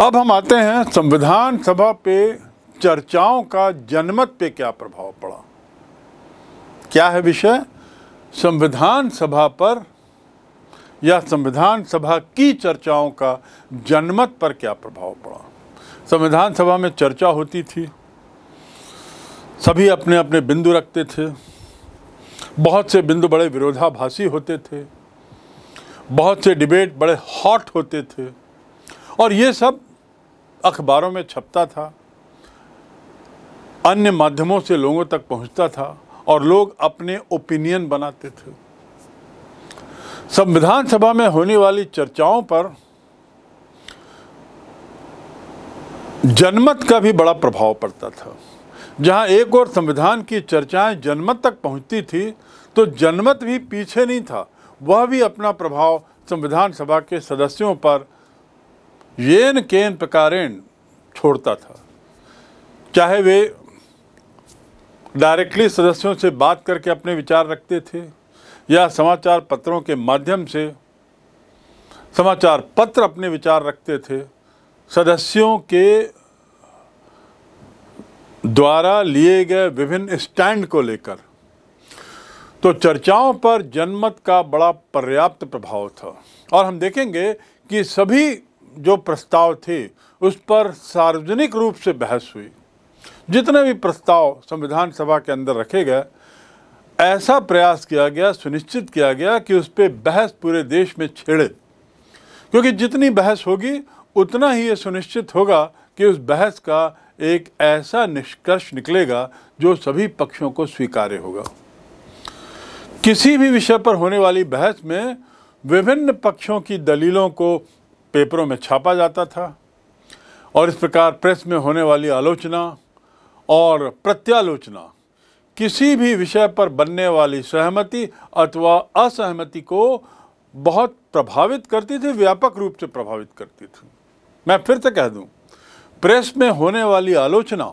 अब हम आते हैं संविधान सभा पे चर्चाओं का जनमत पे क्या प्रभाव पड़ा क्या है विषय संविधान सभा पर या संविधान सभा की चर्चाओं का जनमत पर क्या प्रभाव पड़ा संविधान सभा में चर्चा होती थी सभी अपने अपने बिंदु रखते थे बहुत से बिंदु बड़े विरोधाभासी होते थे बहुत से डिबेट बड़े हॉट होते थे और ये सब अखबारों में छपता था अन्य माध्यमों से लोगों तक पहुंचता था और लोग अपने ओपिनियन बनाते थे संविधान सभा में होने वाली चर्चाओं पर जनमत का भी बड़ा प्रभाव पड़ता था जहां एक और संविधान की चर्चाएं जनमत तक पहुंचती थी तो जनमत भी पीछे नहीं था वह भी अपना प्रभाव संविधान सभा के सदस्यों पर येन केन प्रकारेण छोड़ता था चाहे वे डायरेक्टली सदस्यों से बात करके अपने विचार रखते थे या समाचार पत्रों के माध्यम से समाचार पत्र अपने विचार रखते थे सदस्यों के द्वारा लिए गए विभिन्न स्टैंड को लेकर तो चर्चाओं पर जनमत का बड़ा पर्याप्त प्रभाव था और हम देखेंगे कि सभी जो प्रस्ताव थे उस पर सार्वजनिक रूप से बहस हुई जितने भी प्रस्ताव संविधान सभा के अंदर रखे गए ऐसा प्रयास किया गया सुनिश्चित किया गया कि उस पर बहस पूरे देश में छेड़े क्योंकि जितनी बहस होगी उतना ही ये सुनिश्चित होगा कि उस बहस का एक ऐसा निष्कर्ष निकलेगा जो सभी पक्षों को स्वीकार्य होगा किसी भी विषय पर होने वाली बहस में विभिन्न पक्षों की दलीलों को पेपरों में छापा जाता था और इस प्रकार प्रेस में होने वाली आलोचना और प्रत्यालोचना किसी भी विषय पर बनने वाली सहमति अथवा असहमति को बहुत प्रभावित करती थी व्यापक रूप से प्रभावित करती थी मैं फिर से कह दूं प्रेस में होने वाली आलोचना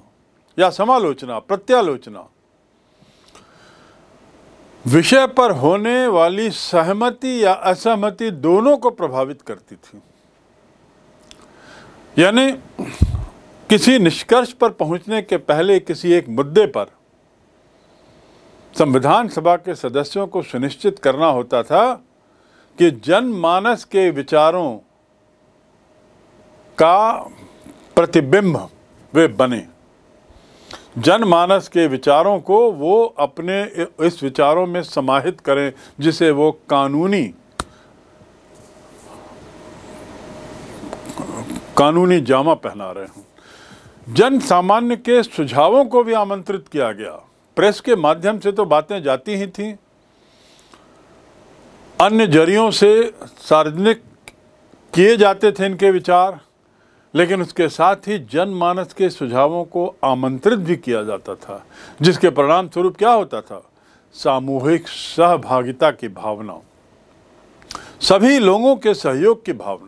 या समालोचना प्रत्यालोचना विषय पर होने वाली सहमति या असहमति दोनों को प्रभावित करती थी यानी किसी निष्कर्ष पर पहुंचने के पहले किसी एक मुद्दे पर संविधान सभा के सदस्यों को सुनिश्चित करना होता था कि जनमानस के विचारों का प्रतिबिंब वे बने जनमानस के विचारों को वो अपने इस विचारों में समाहित करें जिसे वो कानूनी कानूनी जामा पहना रहे हूँ जन सामान्य के सुझावों को भी आमंत्रित किया गया प्रेस के माध्यम से तो बातें जाती ही थी अन्य जरियों से सार्वजनिक किए जाते थे इनके विचार लेकिन उसके साथ ही जनमानस के सुझावों को आमंत्रित भी किया जाता था जिसके परिणाम स्वरूप क्या होता था सामूहिक सहभागिता की भावना सभी लोगों के सहयोग की भावना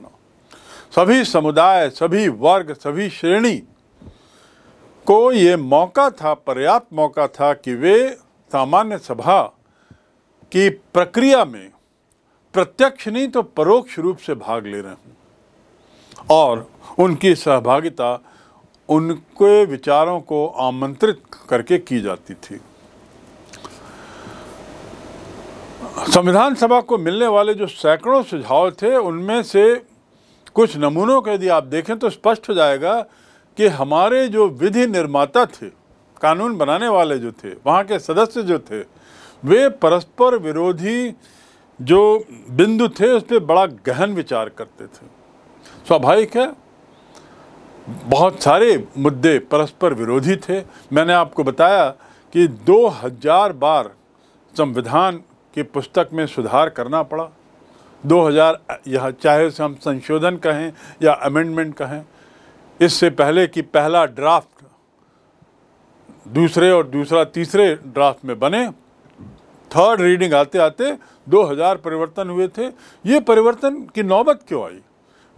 सभी समुदाय सभी वर्ग सभी श्रेणी को ये मौका था पर्याप्त मौका था कि वे सामान्य सभा की प्रक्रिया में प्रत्यक्ष नहीं तो परोक्ष रूप से भाग ले रहे हैं और उनकी सहभागिता उनके विचारों को आमंत्रित करके की जाती थी संविधान सभा को मिलने वाले जो सैकड़ों सुझाव थे उनमें से कुछ नमूनों को यदि आप देखें तो स्पष्ट हो जाएगा कि हमारे जो विधि निर्माता थे कानून बनाने वाले जो थे वहाँ के सदस्य जो थे वे परस्पर विरोधी जो बिंदु थे उस पर बड़ा गहन विचार करते थे स्वाभाविक है बहुत सारे मुद्दे परस्पर विरोधी थे मैंने आपको बताया कि 2000 बार संविधान की पुस्तक में सुधार करना पड़ा 2000 यह चाहे उसे हम संशोधन कहें या अमेंडमेंट कहें इससे पहले कि पहला ड्राफ्ट दूसरे और दूसरा तीसरे ड्राफ्ट में बने थर्ड रीडिंग आते आते 2000 परिवर्तन हुए थे ये परिवर्तन की नौबत क्यों आई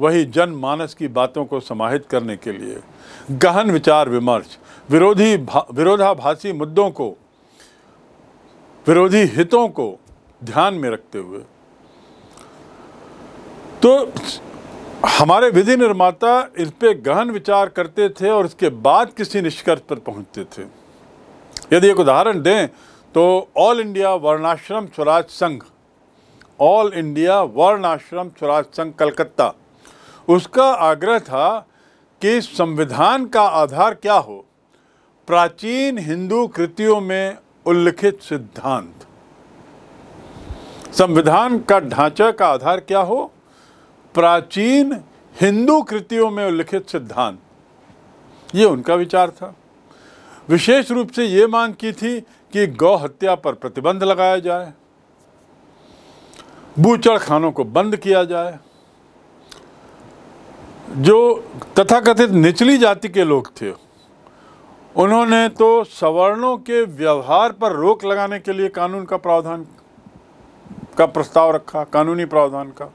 वही जनमानस की बातों को समाहित करने के लिए गहन विचार विमर्श विरोधी विरोधाभासी मुद्दों को विरोधी हितों को ध्यान में रखते हुए तो हमारे विधि निर्माता इस पर गहन विचार करते थे और इसके बाद किसी निष्कर्ष पर पहुंचते थे यदि एक उदाहरण दें तो ऑल इंडिया वर्णाश्रम स्वराज संघ ऑल इंडिया वर्णाश्रम स्वराज संघ कलकत्ता उसका आग्रह था कि संविधान का आधार क्या हो प्राचीन हिंदू कृतियों में उल्लिखित सिद्धांत संविधान का ढांचा का आधार क्या हो प्राचीन हिंदू कृतियों में उल्लिखित सिद्धांत ये उनका विचार था विशेष रूप से ये मांग की थी कि गौ हत्या पर प्रतिबंध लगाया जाए बूचड़ खानों को बंद किया जाए जो तथाकथित निचली जाति के लोग थे उन्होंने तो सवर्णों के व्यवहार पर रोक लगाने के लिए कानून का प्रावधान का प्रस्ताव रखा कानूनी प्रावधान का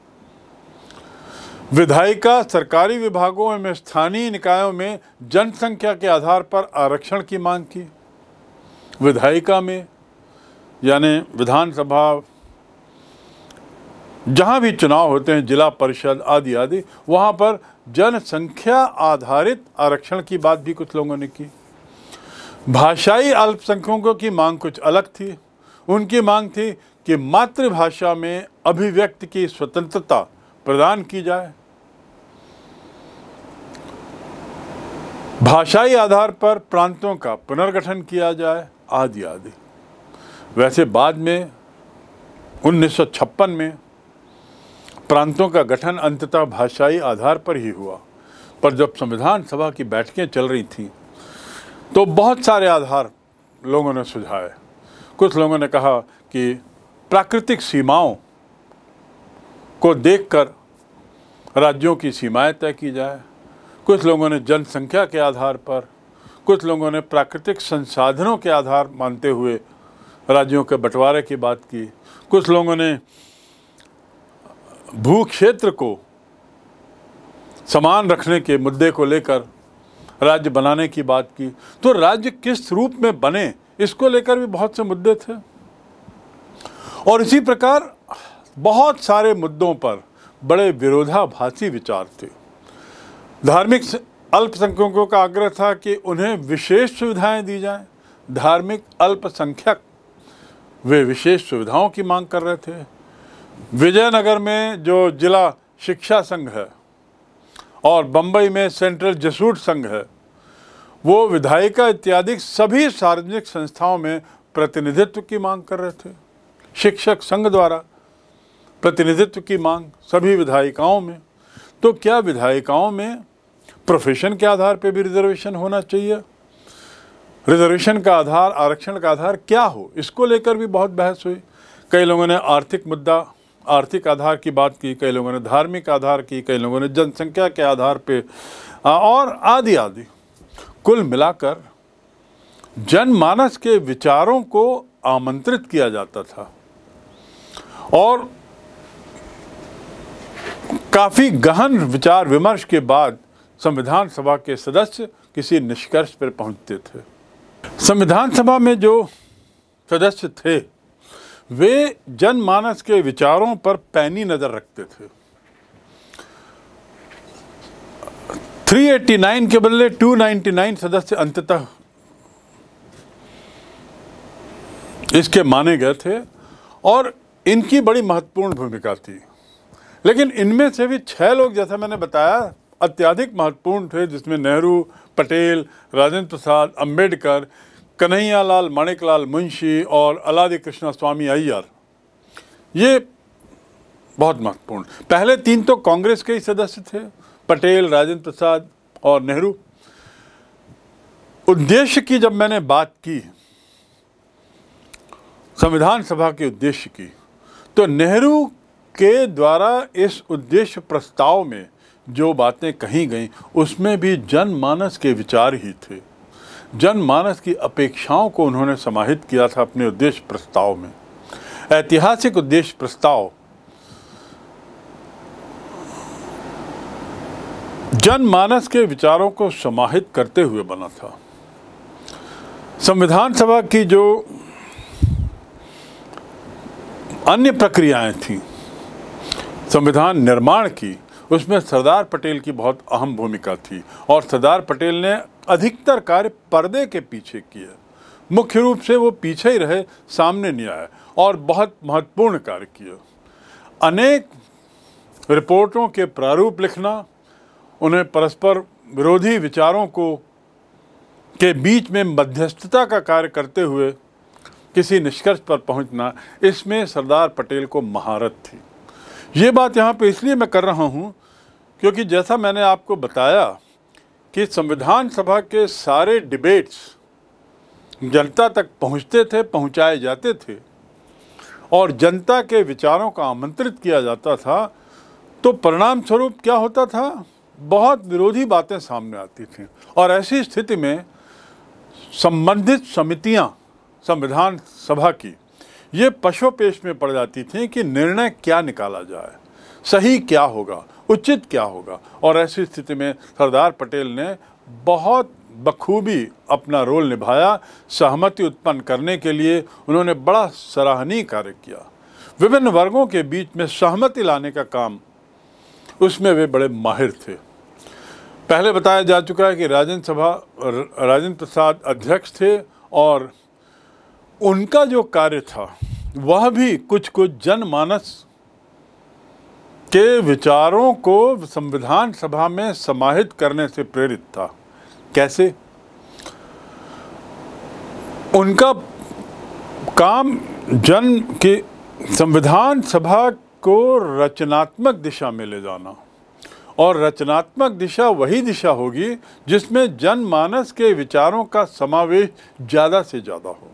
विधायिका सरकारी विभागों एवं स्थानीय निकायों में जनसंख्या के आधार पर आरक्षण की मांग की विधायिका में यानी विधानसभा जहाँ भी चुनाव होते हैं जिला परिषद आदि आदि वहाँ पर जनसंख्या आधारित आरक्षण की बात भी कुछ लोगों ने की भाषाई अल्पसंख्यकों की मांग कुछ अलग थी उनकी मांग थी कि मातृभाषा में अभिव्यक्ति की स्वतंत्रता प्रदान की जाए भाषाई आधार पर प्रांतों का पुनर्गठन किया जाए आदि आदि वैसे बाद में 1956 में प्रांतों का गठन अंततः भाषाई आधार पर ही हुआ पर जब संविधान सभा की बैठकें चल रही थीं तो बहुत सारे आधार लोगों ने सुझाए कुछ लोगों ने कहा कि प्राकृतिक सीमाओं को देखकर राज्यों की सीमाएं तय की जाए कुछ लोगों ने जनसंख्या के आधार पर कुछ लोगों ने प्राकृतिक संसाधनों के आधार मानते हुए राज्यों के बंटवारे की बात की कुछ लोगों ने भू क्षेत्र को समान रखने के मुद्दे को लेकर राज्य बनाने की बात की तो राज्य किस रूप में बने इसको लेकर भी बहुत से मुद्दे थे और इसी प्रकार बहुत सारे मुद्दों पर बड़े विरोधाभासी विचार थे धार्मिक अल्पसंख्यकों का आग्रह था कि उन्हें विशेष सुविधाएं दी जाएं धार्मिक अल्पसंख्यक वे विशेष सुविधाओं की मांग कर रहे थे विजयनगर में जो जिला शिक्षा संघ है और बम्बई में सेंट्रल जसूट संघ है वो विधायिका इत्यादि सभी सार्वजनिक संस्थाओं में प्रतिनिधित्व की मांग कर रहे थे शिक्षक संघ द्वारा प्रतिनिधित्व की मांग सभी विधायिकाओं में तो क्या विधायिकाओं में प्रोफेशन के आधार पर भी रिजर्वेशन होना चाहिए रिजर्वेशन का आधार आरक्षण का आधार क्या हो इसको लेकर भी बहुत बहस हुई कई लोगों ने आर्थिक मुद्दा आर्थिक आधार की बात की कई लोगों ने धार्मिक आधार की कई लोगों ने जनसंख्या के आधार पे और आदि आदि कुल मिलाकर जनमानस के विचारों को आमंत्रित किया जाता था और काफ़ी गहन विचार विमर्श के बाद संविधान सभा के सदस्य किसी निष्कर्ष पर पहुंचते थे संविधान सभा में जो सदस्य थे वे जनमानस के विचारों पर पैनी नज़र रखते थे 389 के बदले 299 सदस्य अंततः इसके माने गए थे और इनकी बड़ी महत्वपूर्ण भूमिका थी लेकिन इनमें से भी छः लोग जैसा मैंने बताया अत्याधिक महत्वपूर्ण थे जिसमें नेहरू पटेल राजेंद्र प्रसाद अम्बेडकर कन्हैयालाल माणिकलाल मुंशी और अलादी कृष्णा स्वामी अय्यर ये बहुत महत्वपूर्ण पहले तीन तो कांग्रेस के ही सदस्य थे पटेल राजेंद्र प्रसाद और नेहरू उद्देश्य की जब मैंने बात की संविधान सभा के उद्देश्य की तो नेहरू के द्वारा इस उद्देश्य प्रस्ताव में जो बातें कही गई उसमें भी जनमानस के विचार ही थे जनमानस की अपेक्षाओं को उन्होंने समाहित किया था अपने उद्देश्य प्रस्ताव में ऐतिहासिक उद्देश्य प्रस्ताव जनमानस के विचारों को समाहित करते हुए बना था संविधान सभा की जो अन्य प्रक्रियाएं थीं संविधान निर्माण की उसमें सरदार पटेल की बहुत अहम भूमिका थी और सरदार पटेल ने अधिकतर कार्य पर्दे के पीछे किए मुख्य रूप से वो पीछे ही रहे सामने नहीं आए और बहुत महत्वपूर्ण कार्य किए अनेक रिपोर्टों के प्रारूप लिखना उन्हें परस्पर विरोधी विचारों को के बीच में मध्यस्थता का कार्य करते हुए किसी निष्कर्ष पर पहुंचना इसमें सरदार पटेल को महारत थी ये बात यहाँ पे इसलिए मैं कर रहा हूँ क्योंकि जैसा मैंने आपको बताया कि संविधान सभा के सारे डिबेट्स जनता तक पहुँचते थे पहुँचाए जाते थे और जनता के विचारों का आमंत्रित किया जाता था तो परिणाम स्वरूप क्या होता था बहुत विरोधी बातें सामने आती थीं और ऐसी स्थिति में संबंधित समितियां संविधान सभा की ये पशु पेश में पड़ जाती थी कि निर्णय क्या निकाला जाए सही क्या होगा उचित क्या होगा और ऐसी स्थिति में सरदार पटेल ने बहुत बखूबी अपना रोल निभाया सहमति उत्पन्न करने के लिए उन्होंने बड़ा सराहनीय कार्य किया विभिन्न वर्गों के बीच में सहमति लाने का काम उसमें वे बड़े माहिर थे पहले बताया जा चुका है कि राजेंद्र सभा राजेंद्र प्रसाद अध्यक्ष थे और उनका जो कार्य था वह भी कुछ कुछ जनमानस के विचारों को संविधान सभा में समाहित करने से प्रेरित था कैसे उनका काम जन के संविधान सभा को रचनात्मक दिशा में ले जाना और रचनात्मक दिशा वही दिशा होगी जिसमें जनमानस के विचारों का समावेश ज़्यादा से ज़्यादा हो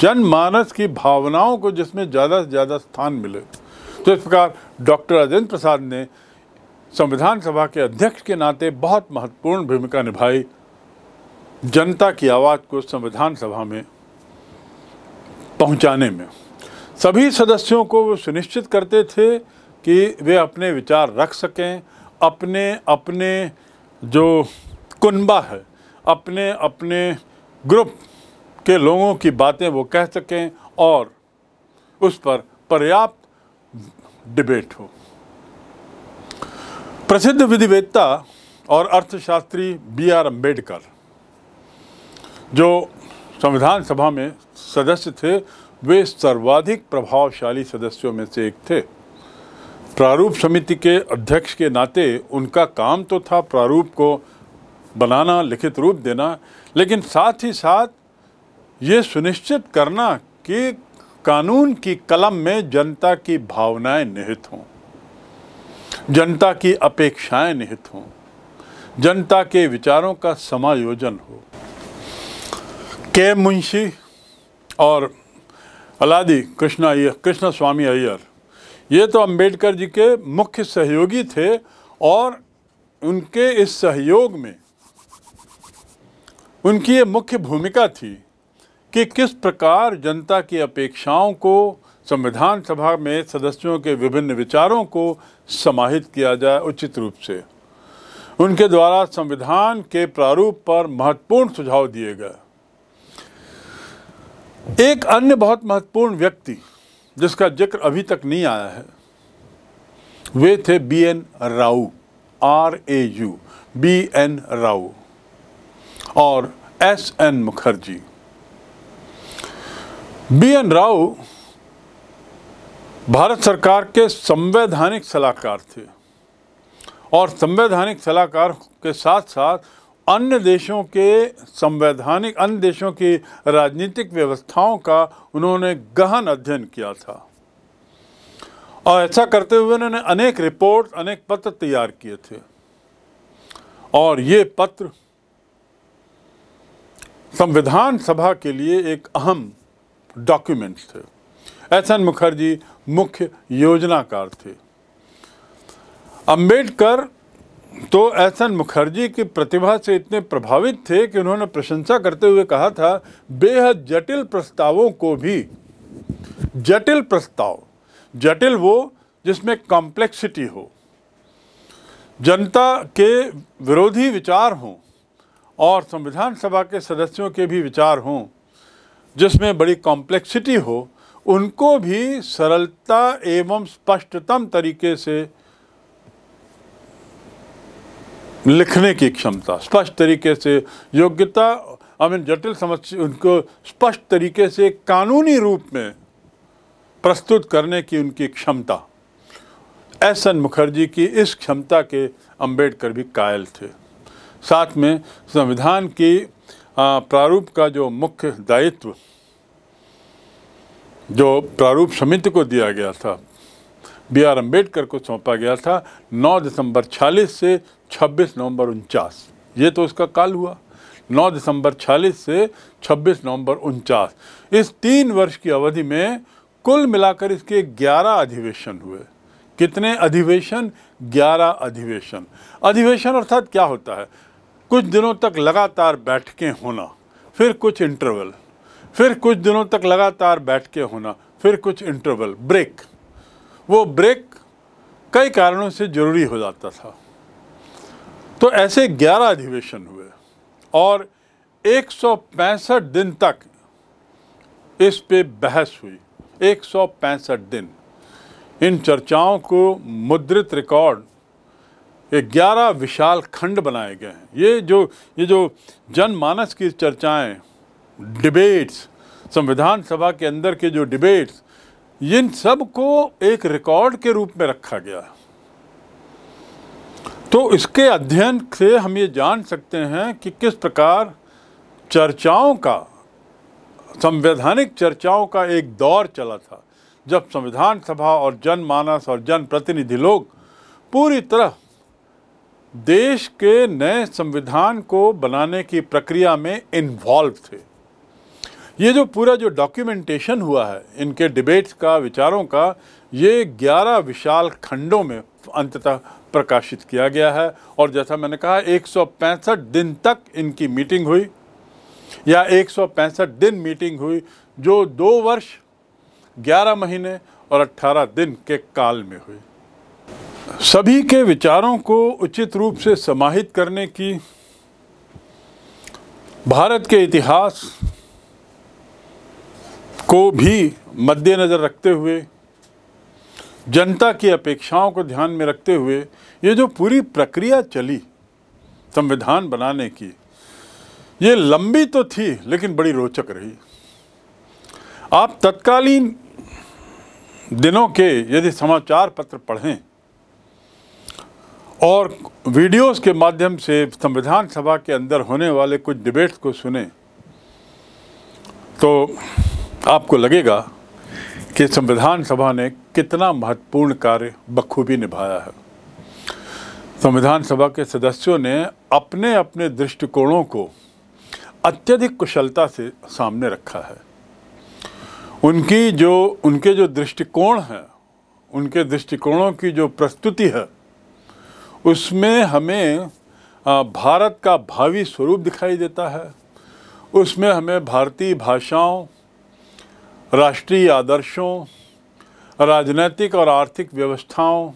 जनमानस की भावनाओं को जिसमें ज़्यादा से ज़्यादा स्थान मिले तो इस प्रकार डॉक्टर राजेंद्र प्रसाद ने संविधान सभा के अध्यक्ष के नाते बहुत महत्वपूर्ण भूमिका निभाई जनता की आवाज़ को संविधान सभा में पहुंचाने में सभी सदस्यों को वो सुनिश्चित करते थे कि वे अपने विचार रख सकें अपने अपने जो कुनबा है अपने अपने ग्रुप के लोगों की बातें वो कह सकें और उस पर पर्याप्त डिबेट हो प्रसिद्ध विधिवेत्ता और अर्थशास्त्री बी आर अम्बेडकर जो संविधान सभा में सदस्य थे वे सर्वाधिक प्रभावशाली सदस्यों में से एक थे प्रारूप समिति के अध्यक्ष के नाते उनका काम तो था प्रारूप को बनाना लिखित रूप देना लेकिन साथ ही साथ ये सुनिश्चित करना कि कानून की कलम में जनता की भावनाएं निहित हों जनता की अपेक्षाएं निहित हों जनता के विचारों का समायोजन हो के मुंशी और अलादी कृष्णा अय्यर कृष्ण स्वामी अय्यर ये तो अंबेडकर जी के मुख्य सहयोगी थे और उनके इस सहयोग में उनकी ये मुख्य भूमिका थी कि किस प्रकार जनता की अपेक्षाओं को संविधान सभा में सदस्यों के विभिन्न विचारों को समाहित किया जाए उचित रूप से उनके द्वारा संविधान के प्रारूप पर महत्वपूर्ण सुझाव दिए गए एक अन्य बहुत महत्वपूर्ण व्यक्ति जिसका जिक्र अभी तक नहीं आया है वे थे B N Rau R A U B N Rau और S N Mukherjee B N Rao Bharat सरकार के संवैधानिक सलाहकार थे और संवैधानिक सलाहकार के साथ साथ अन्य देशों के संवैधानिक अन्य देशों की राजनीतिक व्यवस्थाओं का उन्होंने गहन अध्ययन किया था और ऐसा करते हुए उन्होंने अनेक रिपोर्ट अनेक पत्र तैयार किए थे और ये पत्र संविधान सभा के लिए एक अहम डॉक्यूमेंट थे एस एन मुखर्जी मुख्य योजनाकार थे अंबेडकर तो एस एन मुखर्जी की प्रतिभा से इतने प्रभावित थे कि उन्होंने प्रशंसा करते हुए कहा था बेहद जटिल प्रस्तावों को भी जटिल प्रस्ताव जटिल वो जिसमें कॉम्प्लेक्सिटी हो जनता के विरोधी विचार हों और संविधान सभा के सदस्यों के भी विचार हों जिसमें बड़ी कॉम्प्लेक्सिटी हो उनको भी सरलता एवं स्पष्टतम तरीके से लिखने की क्षमता स्पष्ट तरीके से योग्यता आई मीन जटिल समस्या उनको स्पष्ट तरीके से कानूनी रूप में प्रस्तुत करने की उनकी क्षमता एस एन मुखर्जी की इस क्षमता के अंबेडकर भी कायल थे साथ में संविधान की हाँ, प्रारूप का जो मुख्य दायित्व जो प्रारूप समिति को दिया गया था बी आर अम्बेडकर को सौंपा गया था 9 दिसंबर 40 से 26 नवंबर उनचास ये तो उसका काल हुआ 9 दिसंबर 40 से 26 नवंबर उनचास इस तीन वर्ष की अवधि में कुल मिलाकर इसके 11 अधिवेशन हुए कितने अधिवेशन 11 अधिवेशन अधिवेशन अर्थात क्या होता है कुछ दिनों तक लगातार बैठकें होना फिर कुछ इंटरवल फिर कुछ दिनों तक लगातार बैठकें होना फिर कुछ इंटरवल ब्रेक वो ब्रेक कई कारणों से ज़रूरी हो जाता था तो ऐसे 11 अधिवेशन हुए और एक दिन तक इस पे बहस हुई एक दिन इन चर्चाओं को मुद्रित रिकॉर्ड ग्यारह विशाल खंड बनाए गए हैं ये जो ये जो जनमानस की चर्चाएं डिबेट्स संविधान सभा के अंदर के जो डिबेट्स इन सब को एक रिकॉर्ड के रूप में रखा गया है तो इसके अध्ययन से हम ये जान सकते हैं कि किस प्रकार चर्चाओं का संवैधानिक चर्चाओं का एक दौर चला था जब संविधान सभा और जनमानस और जनप्रतिनिधि लोग पूरी तरह देश के नए संविधान को बनाने की प्रक्रिया में इन्वॉल्व थे ये जो पूरा जो डॉक्यूमेंटेशन हुआ है इनके डिबेट्स का विचारों का ये 11 विशाल खंडों में अंततः प्रकाशित किया गया है और जैसा मैंने कहा एक दिन तक इनकी मीटिंग हुई या एक दिन मीटिंग हुई जो दो वर्ष 11 महीने और 18 दिन के काल में हुई सभी के विचारों को उचित रूप से समाहित करने की भारत के इतिहास को भी मद्देनज़र रखते हुए जनता की अपेक्षाओं को ध्यान में रखते हुए ये जो पूरी प्रक्रिया चली संविधान बनाने की ये लंबी तो थी लेकिन बड़ी रोचक रही आप तत्कालीन दिनों के यदि समाचार पत्र पढ़ें और वीडियोस के माध्यम से संविधान सभा के अंदर होने वाले कुछ डिबेट्स को सुने तो आपको लगेगा कि संविधान सभा ने कितना महत्वपूर्ण कार्य बखूबी निभाया है संविधान सभा के सदस्यों ने अपने अपने दृष्टिकोणों को अत्यधिक कुशलता से सामने रखा है उनकी जो उनके जो दृष्टिकोण हैं उनके दृष्टिकोणों की जो प्रस्तुति है उसमें हमें भारत का भावी स्वरूप दिखाई देता है उसमें हमें भारतीय भाषाओं राष्ट्रीय आदर्शों राजनीतिक और आर्थिक व्यवस्थाओं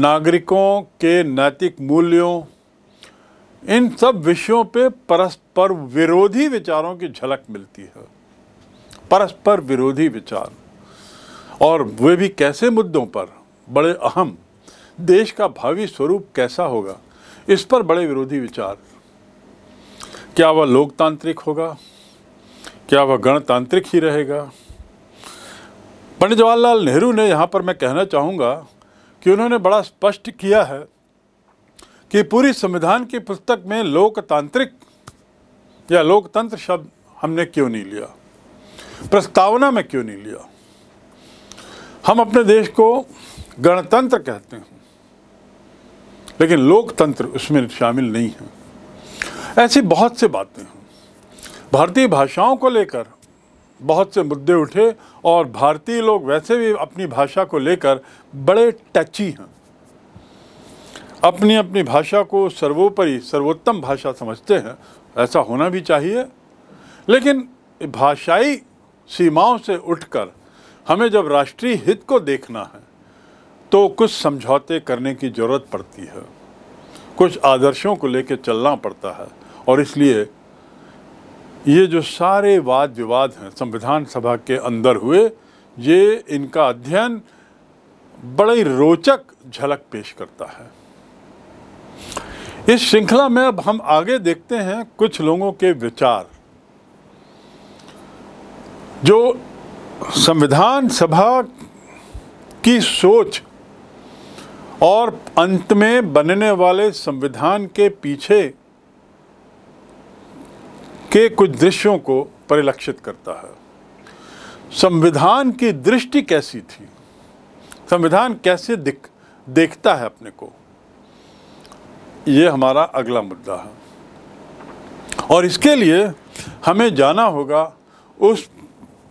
नागरिकों के नैतिक मूल्यों इन सब विषयों पे परस्पर विरोधी विचारों की झलक मिलती है परस्पर विरोधी विचार और वे भी कैसे मुद्दों पर बड़े अहम देश का भावी स्वरूप कैसा होगा इस पर बड़े विरोधी विचार क्या वह लोकतांत्रिक होगा क्या वह गणतांत्रिक ही रहेगा पंडित जवाहरलाल नेहरू ने यहाँ पर मैं कहना चाहूँगा कि उन्होंने बड़ा स्पष्ट किया है कि पूरी संविधान की पुस्तक में लोकतांत्रिक या लोकतंत्र शब्द हमने क्यों नहीं लिया प्रस्तावना में क्यों नहीं लिया हम अपने देश को गणतंत्र कहते हैं लेकिन लोकतंत्र उसमें शामिल नहीं है ऐसी बहुत सी बातें हैं भारतीय भाषाओं को लेकर बहुत से मुद्दे उठे और भारतीय लोग वैसे भी अपनी भाषा को लेकर बड़े टची हैं अपनी अपनी भाषा को सर्वोपरि सर्वोत्तम भाषा समझते हैं ऐसा होना भी चाहिए लेकिन भाषाई सीमाओं से उठकर हमें जब राष्ट्रीय हित को देखना है तो कुछ समझौते करने की ज़रूरत पड़ती है कुछ आदर्शों को लेकर चलना पड़ता है और इसलिए ये जो सारे वाद विवाद हैं संविधान सभा के अंदर हुए ये इनका अध्ययन बड़ी रोचक झलक पेश करता है इस श्रृंखला में अब हम आगे देखते हैं कुछ लोगों के विचार जो संविधान सभा की सोच और अंत में बनने वाले संविधान के पीछे के कुछ दृश्यों को परिलक्षित करता है संविधान की दृष्टि कैसी थी संविधान कैसे दिख देखता है अपने को ये हमारा अगला मुद्दा है और इसके लिए हमें जाना होगा उस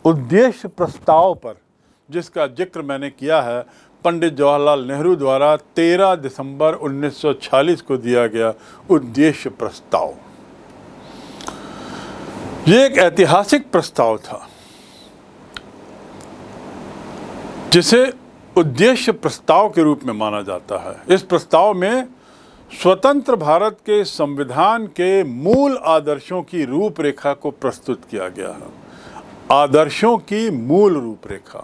उद्देश्य प्रस्ताव पर जिसका जिक्र मैंने किया है पंडित जवाहरलाल नेहरू द्वारा 13 दिसंबर 1946 को दिया गया उद्देश्य प्रस्ताव ये एक ऐतिहासिक प्रस्ताव था जिसे उद्देश्य प्रस्ताव के रूप में माना जाता है इस प्रस्ताव में स्वतंत्र भारत के संविधान के मूल आदर्शों की रूपरेखा को प्रस्तुत किया गया है आदर्शों की मूल रूपरेखा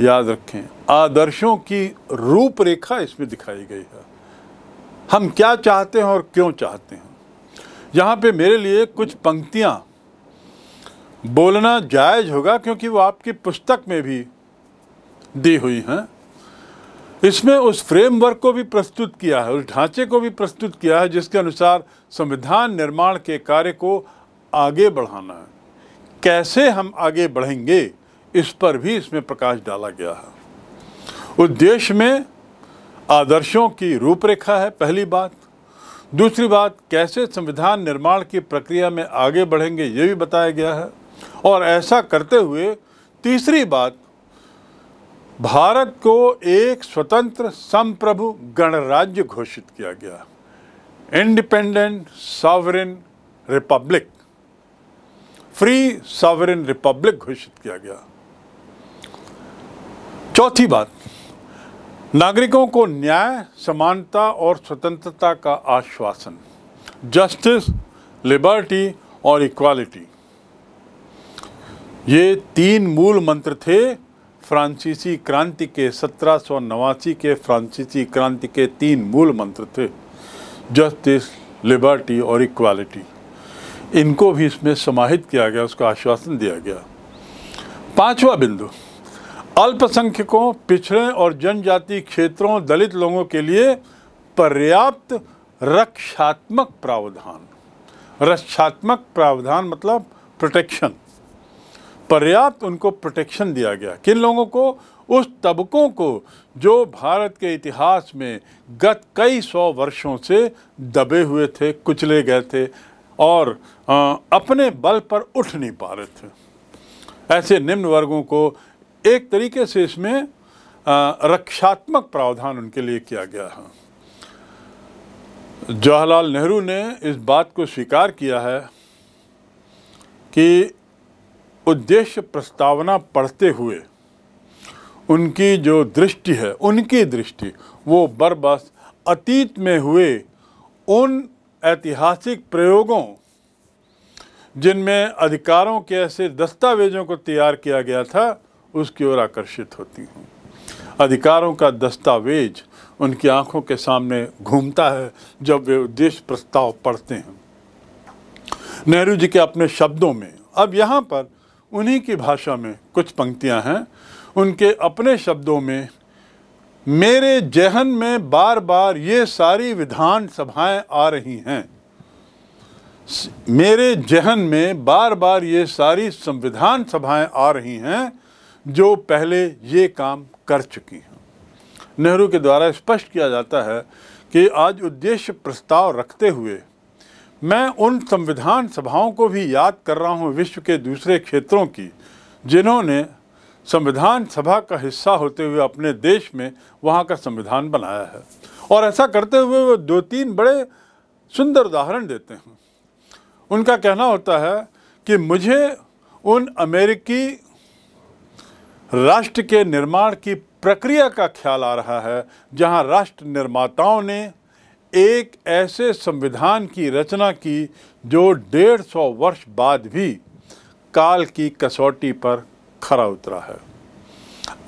याद रखें आदर्शों की रूपरेखा इसमें दिखाई गई है हम क्या चाहते हैं और क्यों चाहते हैं यहाँ पे मेरे लिए कुछ पंक्तियाँ बोलना जायज़ होगा क्योंकि वो आपकी पुस्तक में भी दी हुई हैं इसमें उस फ्रेमवर्क को भी प्रस्तुत किया है उस ढांचे को भी प्रस्तुत किया है जिसके अनुसार संविधान निर्माण के कार्य को आगे बढ़ाना है कैसे हम आगे बढ़ेंगे इस पर भी इसमें प्रकाश डाला गया है उद्देश्य में आदर्शों की रूपरेखा है पहली बात दूसरी बात कैसे संविधान निर्माण की प्रक्रिया में आगे बढ़ेंगे ये भी बताया गया है और ऐसा करते हुए तीसरी बात भारत को एक स्वतंत्र संप्रभु गणराज्य घोषित किया गया independent sovereign republic free sovereign republic घोषित किया गया चौथी बात नागरिकों को न्याय समानता और स्वतंत्रता का आश्वासन जस्टिस लिबर्टी और इक्वालिटी ये तीन मूल मंत्र थे फ्रांसीसी क्रांति के सत्रह के फ्रांसीसी क्रांति के तीन मूल मंत्र थे जस्टिस लिबर्टी और इक्वालिटी इनको भी इसमें समाहित किया गया उसका आश्वासन दिया गया पांचवा बिंदु अल्पसंख्यकों पिछड़े और जनजाति क्षेत्रों दलित लोगों के लिए पर्याप्त रक्षात्मक प्रावधान रक्षात्मक प्रावधान मतलब प्रोटेक्शन पर्याप्त उनको प्रोटेक्शन दिया गया किन लोगों को उस तबकों को जो भारत के इतिहास में गत कई सौ वर्षों से दबे हुए थे कुचले गए थे और अपने बल पर उठ नहीं पा रहे थे ऐसे निम्न वर्गों को एक तरीके से इसमें रक्षात्मक प्रावधान उनके लिए किया गया है जवाहरलाल नेहरू ने इस बात को स्वीकार किया है कि उद्देश्य प्रस्तावना पढ़ते हुए उनकी जो दृष्टि है उनकी दृष्टि वो बरबस अतीत में हुए उन ऐतिहासिक प्रयोगों जिनमें अधिकारों के ऐसे दस्तावेजों को तैयार किया गया था उसकी ओर आकर्षित होती हूँ अधिकारों का दस्तावेज उनकी आंखों के सामने घूमता है जब वे उद्देश्य प्रस्ताव पढ़ते हैं नेहरू जी के अपने शब्दों में अब यहाँ पर उन्हीं की भाषा में कुछ पंक्तियाँ हैं उनके अपने शब्दों में मेरे जहन में बार बार ये सारी विधानसभाएं आ रही हैं मेरे जहन में बार बार ये सारी संविधान सभाएं आ रही हैं जो पहले ये काम कर चुकी हैं नेहरू के द्वारा स्पष्ट किया जाता है कि आज उद्देश्य प्रस्ताव रखते हुए मैं उन संविधान सभाओं को भी याद कर रहा हूँ विश्व के दूसरे क्षेत्रों की जिन्होंने संविधान सभा का हिस्सा होते हुए अपने देश में वहाँ का संविधान बनाया है और ऐसा करते हुए वो दो तीन बड़े सुंदर उदाहरण देते हैं उनका कहना होता है कि मुझे उन अमेरिकी राष्ट्र के निर्माण की प्रक्रिया का ख्याल आ रहा है जहां राष्ट्र निर्माताओं ने एक ऐसे संविधान की रचना की जो डेढ़ सौ वर्ष बाद भी काल की कसौटी पर खरा उतरा है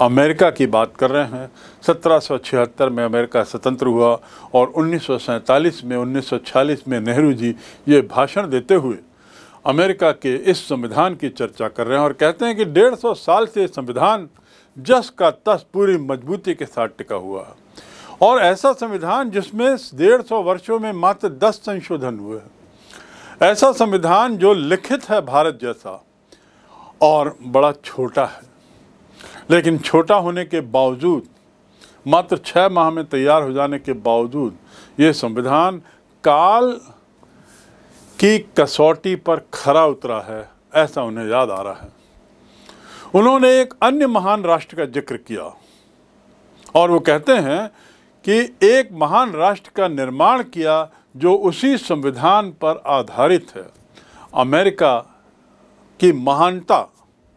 अमेरिका की बात कर रहे हैं 1776 में अमेरिका स्वतंत्र हुआ और उन्नीस में 1946 में नेहरू जी ये भाषण देते हुए अमेरिका के इस संविधान की चर्चा कर रहे हैं और कहते हैं कि डेढ़ सौ साल से संविधान जस का तस पूरी मजबूती के साथ टिका हुआ है और ऐसा संविधान जिसमें डेढ़ सौ वर्षों में मात्र दस संशोधन हुए हैं ऐसा संविधान जो लिखित है भारत जैसा और बड़ा छोटा है लेकिन छोटा होने के बावजूद मात्र छः माह में तैयार हो जाने के बावजूद ये संविधान काल की कसौटी पर खरा उतरा है ऐसा उन्हें याद आ रहा है उन्होंने एक अन्य महान राष्ट्र का जिक्र किया और वो कहते हैं कि एक महान राष्ट्र का निर्माण किया जो उसी संविधान पर आधारित है अमेरिका की महानता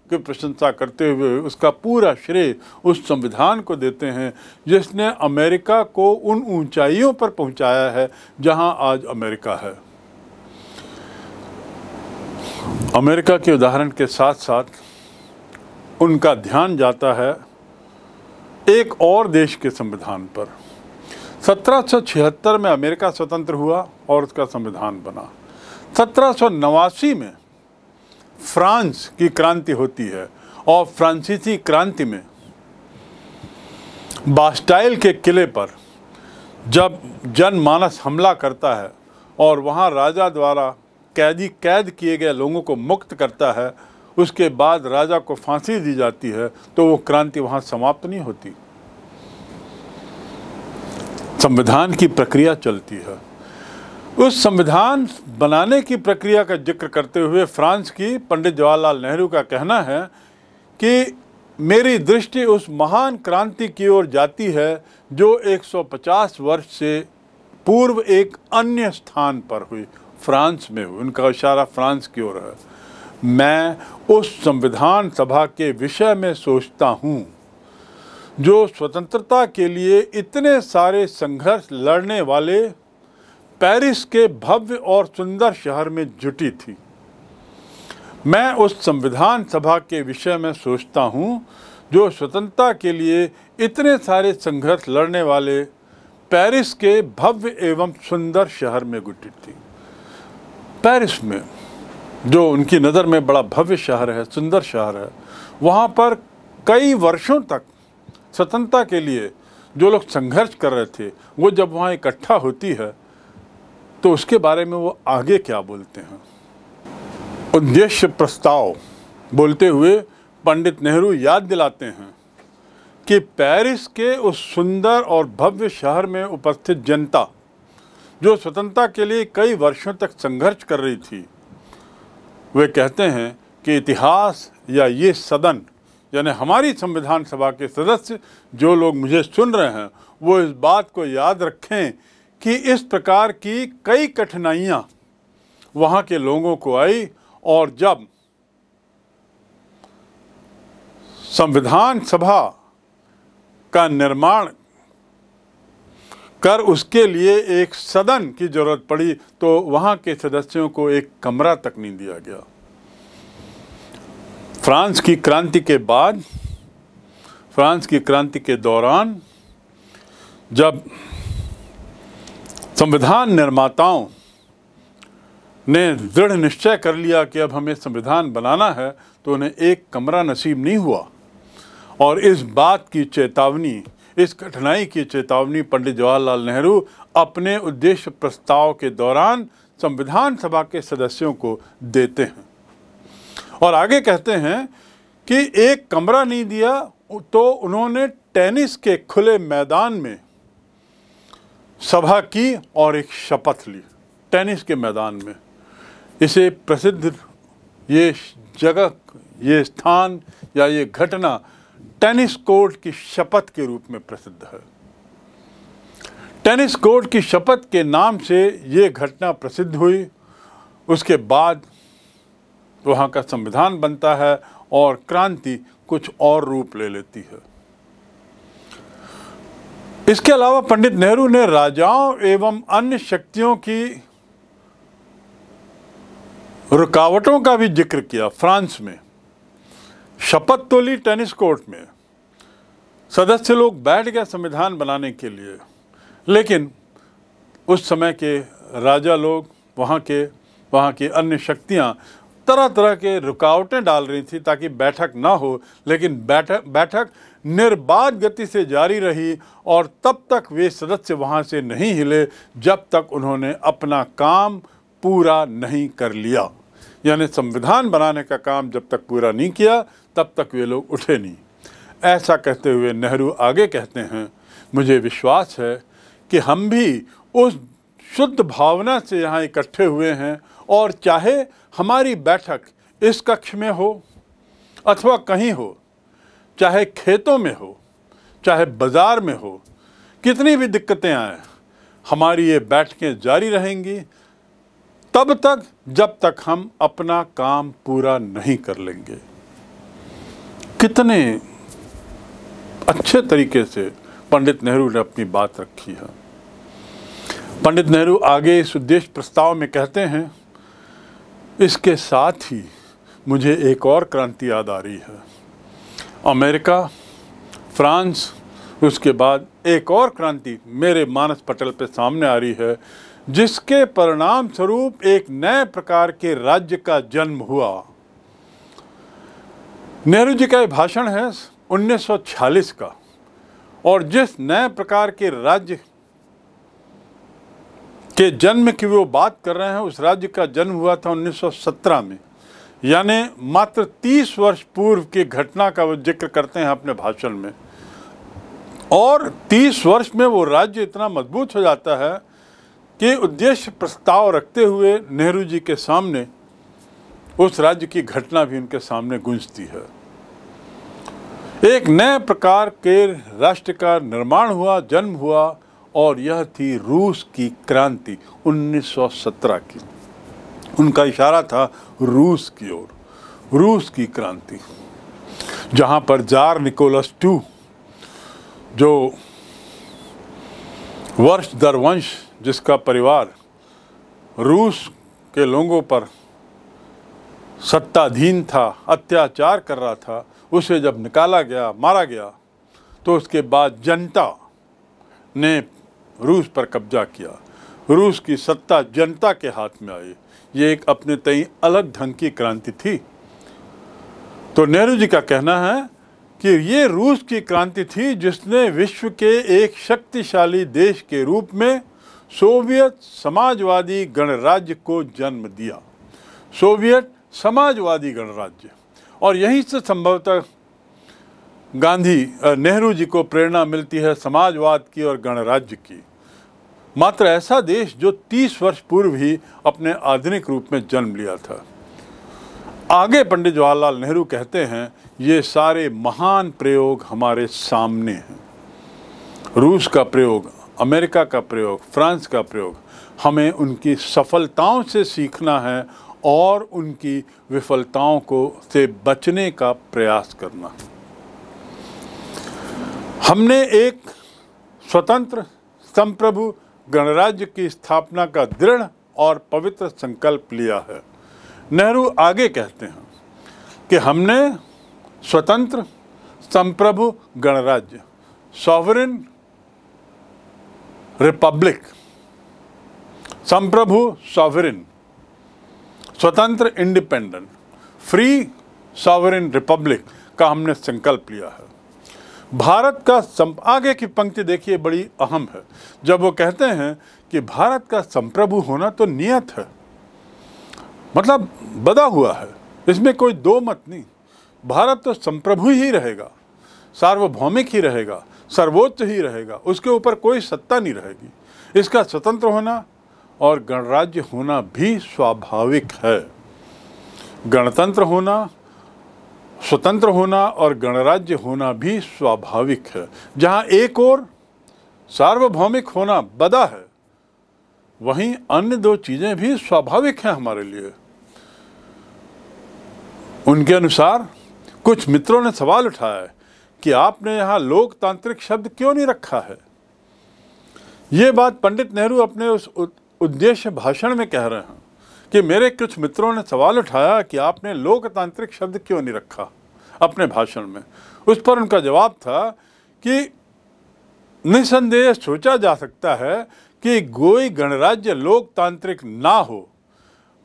की प्रशंसा करते हुए उसका पूरा श्रेय उस संविधान को देते हैं जिसने अमेरिका को उन ऊंचाइयों पर पहुंचाया है जहां आज अमेरिका है अमेरिका के उदाहरण के साथ साथ उनका ध्यान जाता है एक और देश के संविधान पर 1776 में अमेरिका स्वतंत्र हुआ और उसका संविधान बना सत्रह में फ्रांस की क्रांति होती है और फ्रांसीसी क्रांति में बास्टाइल के किले पर जब जनमानस हमला करता है और वहाँ राजा द्वारा कैदी कैद किए गए लोगों को मुक्त करता है उसके बाद राजा को फांसी दी जाती है तो वो क्रांति वहाँ समाप्त नहीं होती संविधान की प्रक्रिया चलती है उस संविधान बनाने की प्रक्रिया का जिक्र करते हुए फ्रांस की पंडित जवाहरलाल नेहरू का कहना है कि मेरी दृष्टि उस महान क्रांति की ओर जाती है जो 150 वर्ष से पूर्व एक अन्य स्थान पर हुई फ्रांस में उनका इशारा फ्रांस की ओर है मैं उस संविधान सभा के विषय में सोचता हूँ जो स्वतंत्रता के लिए इतने सारे संघर्ष लड़ने वाले पेरिस के भव्य और सुंदर शहर में जुटी थी मैं उस संविधान सभा के विषय में सोचता हूँ जो स्वतंत्रता के लिए इतने सारे संघर्ष लड़ने वाले पेरिस के भव्य एवं सुंदर शहर में गुटी थी पेरिस में जो उनकी नज़र में बड़ा भव्य शहर है सुंदर शहर है वहाँ पर कई वर्षों तक स्वतंत्रता के लिए जो लोग संघर्ष कर रहे थे वो जब वहाँ इकट्ठा होती है तो उसके बारे में वो आगे क्या बोलते हैं उद्देश्य प्रस्ताव बोलते हुए पंडित नेहरू याद दिलाते हैं कि पेरिस के उस सुंदर और भव्य शहर में उपस्थित जनता जो स्वतंत्रता के लिए कई वर्षों तक संघर्ष कर रही थी वे कहते हैं कि इतिहास या ये सदन यानी हमारी संविधान सभा के सदस्य जो लोग मुझे सुन रहे हैं वो इस बात को याद रखें कि इस प्रकार की कई कठिनाइयाँ वहाँ के लोगों को आई और जब संविधान सभा का निर्माण कर उसके लिए एक सदन की ज़रूरत पड़ी तो वहां के सदस्यों को एक कमरा तक नहीं दिया गया फ्रांस की क्रांति के बाद फ्रांस की क्रांति के दौरान जब संविधान निर्माताओं ने दृढ़ निश्चय कर लिया कि अब हमें संविधान बनाना है तो उन्हें एक कमरा नसीब नहीं हुआ और इस बात की चेतावनी इस कठिनाई की चेतावनी पंडित जवाहरलाल नेहरू अपने उद्देश्य प्रस्ताव के दौरान संविधान सभा के सदस्यों को देते हैं और आगे कहते हैं कि एक कमरा नहीं दिया तो उन्होंने टेनिस के खुले मैदान में सभा की और एक शपथ ली टेनिस के मैदान में इसे प्रसिद्ध ये जगह ये स्थान या ये घटना टेनिस कोर्ट की शपथ के रूप में प्रसिद्ध है टेनिस कोर्ट की शपथ के नाम से ये घटना प्रसिद्ध हुई उसके बाद वहाँ का संविधान बनता है और क्रांति कुछ और रूप ले लेती है इसके अलावा पंडित नेहरू ने राजाओं एवं अन्य शक्तियों की रुकावटों का भी जिक्र किया फ्रांस में शपथ तो ली टेनिस कोर्ट में सदस्य लोग बैठ गए संविधान बनाने के लिए लेकिन उस समय के राजा लोग वहाँ के वहाँ की अन्य शक्तियाँ तरह तरह के रुकावटें डाल रही थी ताकि बैठक ना हो लेकिन बैठक बैठक निर्बाध गति से जारी रही और तब तक वे सदस्य वहाँ से नहीं हिले जब तक उन्होंने अपना काम पूरा नहीं कर लिया यानी संविधान बनाने का काम जब तक पूरा नहीं किया तब तक वे लोग उठे नहीं ऐसा कहते हुए नेहरू आगे कहते हैं मुझे विश्वास है कि हम भी उस शुद्ध भावना से यहाँ इकट्ठे हुए हैं और चाहे हमारी बैठक इस कक्ष में हो अथवा कहीं हो चाहे खेतों में हो चाहे बाज़ार में हो कितनी भी दिक्कतें आएँ हमारी ये बैठकें जारी रहेंगी तब तक जब तक हम अपना काम पूरा नहीं कर लेंगे कितने अच्छे तरीके से पंडित नेहरू ने अपनी बात रखी है पंडित नेहरू आगे इस उद्देश्य प्रस्ताव में कहते हैं इसके साथ ही मुझे एक और क्रांति याद आ रही है अमेरिका फ्रांस उसके बाद एक और क्रांति मेरे मानस पटल पर सामने आ रही है जिसके परिणाम स्वरूप एक नए प्रकार के राज्य का जन्म हुआ नेहरू जी का भाषण है 1946 का और जिस नए प्रकार के राज्य के जन्म की वो बात कर रहे हैं उस राज्य का जन्म हुआ था 1917 में यानी मात्र 30 वर्ष पूर्व की घटना का वो जिक्र करते हैं अपने भाषण में और 30 वर्ष में वो राज्य इतना मजबूत हो जाता है कि उद्देश्य प्रस्ताव रखते हुए नेहरू जी के सामने उस राज्य की घटना भी उनके सामने गूंजती है एक नए प्रकार के राष्ट्र का निर्माण हुआ जन्म हुआ और यह थी रूस की क्रांति 1917 की उनका इशारा था रूस की ओर रूस की क्रांति जहाँ पर जार निकोलस टू जो वर्ष दर वंश जिसका परिवार रूस के लोगों पर सत्ताधीन था अत्याचार कर रहा था उसे जब निकाला गया मारा गया तो उसके बाद जनता ने रूस पर कब्जा किया रूस की सत्ता जनता के हाथ में आई ये एक अपने तई अलग ढंग की क्रांति थी तो नेहरू जी का कहना है कि ये रूस की क्रांति थी जिसने विश्व के एक शक्तिशाली देश के रूप में सोवियत समाजवादी गणराज्य को जन्म दिया सोवियत समाजवादी गणराज्य और यहीं से संभवतः गांधी नेहरू जी को प्रेरणा मिलती है समाजवाद की और गणराज्य की मात्र ऐसा देश जो 30 वर्ष पूर्व ही अपने आधुनिक रूप में जन्म लिया था आगे पंडित जवाहरलाल नेहरू कहते हैं ये सारे महान प्रयोग हमारे सामने हैं रूस का प्रयोग अमेरिका का प्रयोग फ्रांस का प्रयोग हमें उनकी सफलताओं से सीखना है और उनकी विफलताओं को से बचने का प्रयास करना हमने एक स्वतंत्र संप्रभु गणराज्य की स्थापना का दृढ़ और पवित्र संकल्प लिया है नेहरू आगे कहते हैं कि हमने स्वतंत्र संप्रभु गणराज्य सॉवरिन रिपब्लिक संप्रभु सॉवरिन स्वतंत्र इंडिपेंडेंट फ्री सॉवरिन रिपब्लिक का हमने संकल्प लिया है भारत का आगे की पंक्ति देखिए बड़ी अहम है जब वो कहते हैं कि भारत का संप्रभु होना तो नियत है मतलब बदा हुआ है इसमें कोई दो मत नहीं भारत तो संप्रभु ही रहेगा सार्वभौमिक ही रहेगा सर्वोच्च ही रहेगा उसके ऊपर कोई सत्ता नहीं रहेगी इसका स्वतंत्र होना और गणराज्य होना भी स्वाभाविक है गणतंत्र होना स्वतंत्र होना और गणराज्य होना भी स्वाभाविक है जहाँ एक और सार्वभौमिक होना बदा है वहीं अन्य दो चीज़ें भी स्वाभाविक हैं हमारे लिए उनके अनुसार कुछ मित्रों ने सवाल उठाया है कि आपने यहाँ लोकतांत्रिक शब्द क्यों नहीं रखा है ये बात पंडित नेहरू अपने उस उद्देश्य भाषण में कह रहे हैं कि मेरे कुछ मित्रों ने सवाल उठाया कि आपने लोकतांत्रिक शब्द क्यों नहीं रखा अपने भाषण में उस पर उनका जवाब था कि निसंदेह सोचा जा सकता है कि गोई गणराज्य लोकतांत्रिक ना हो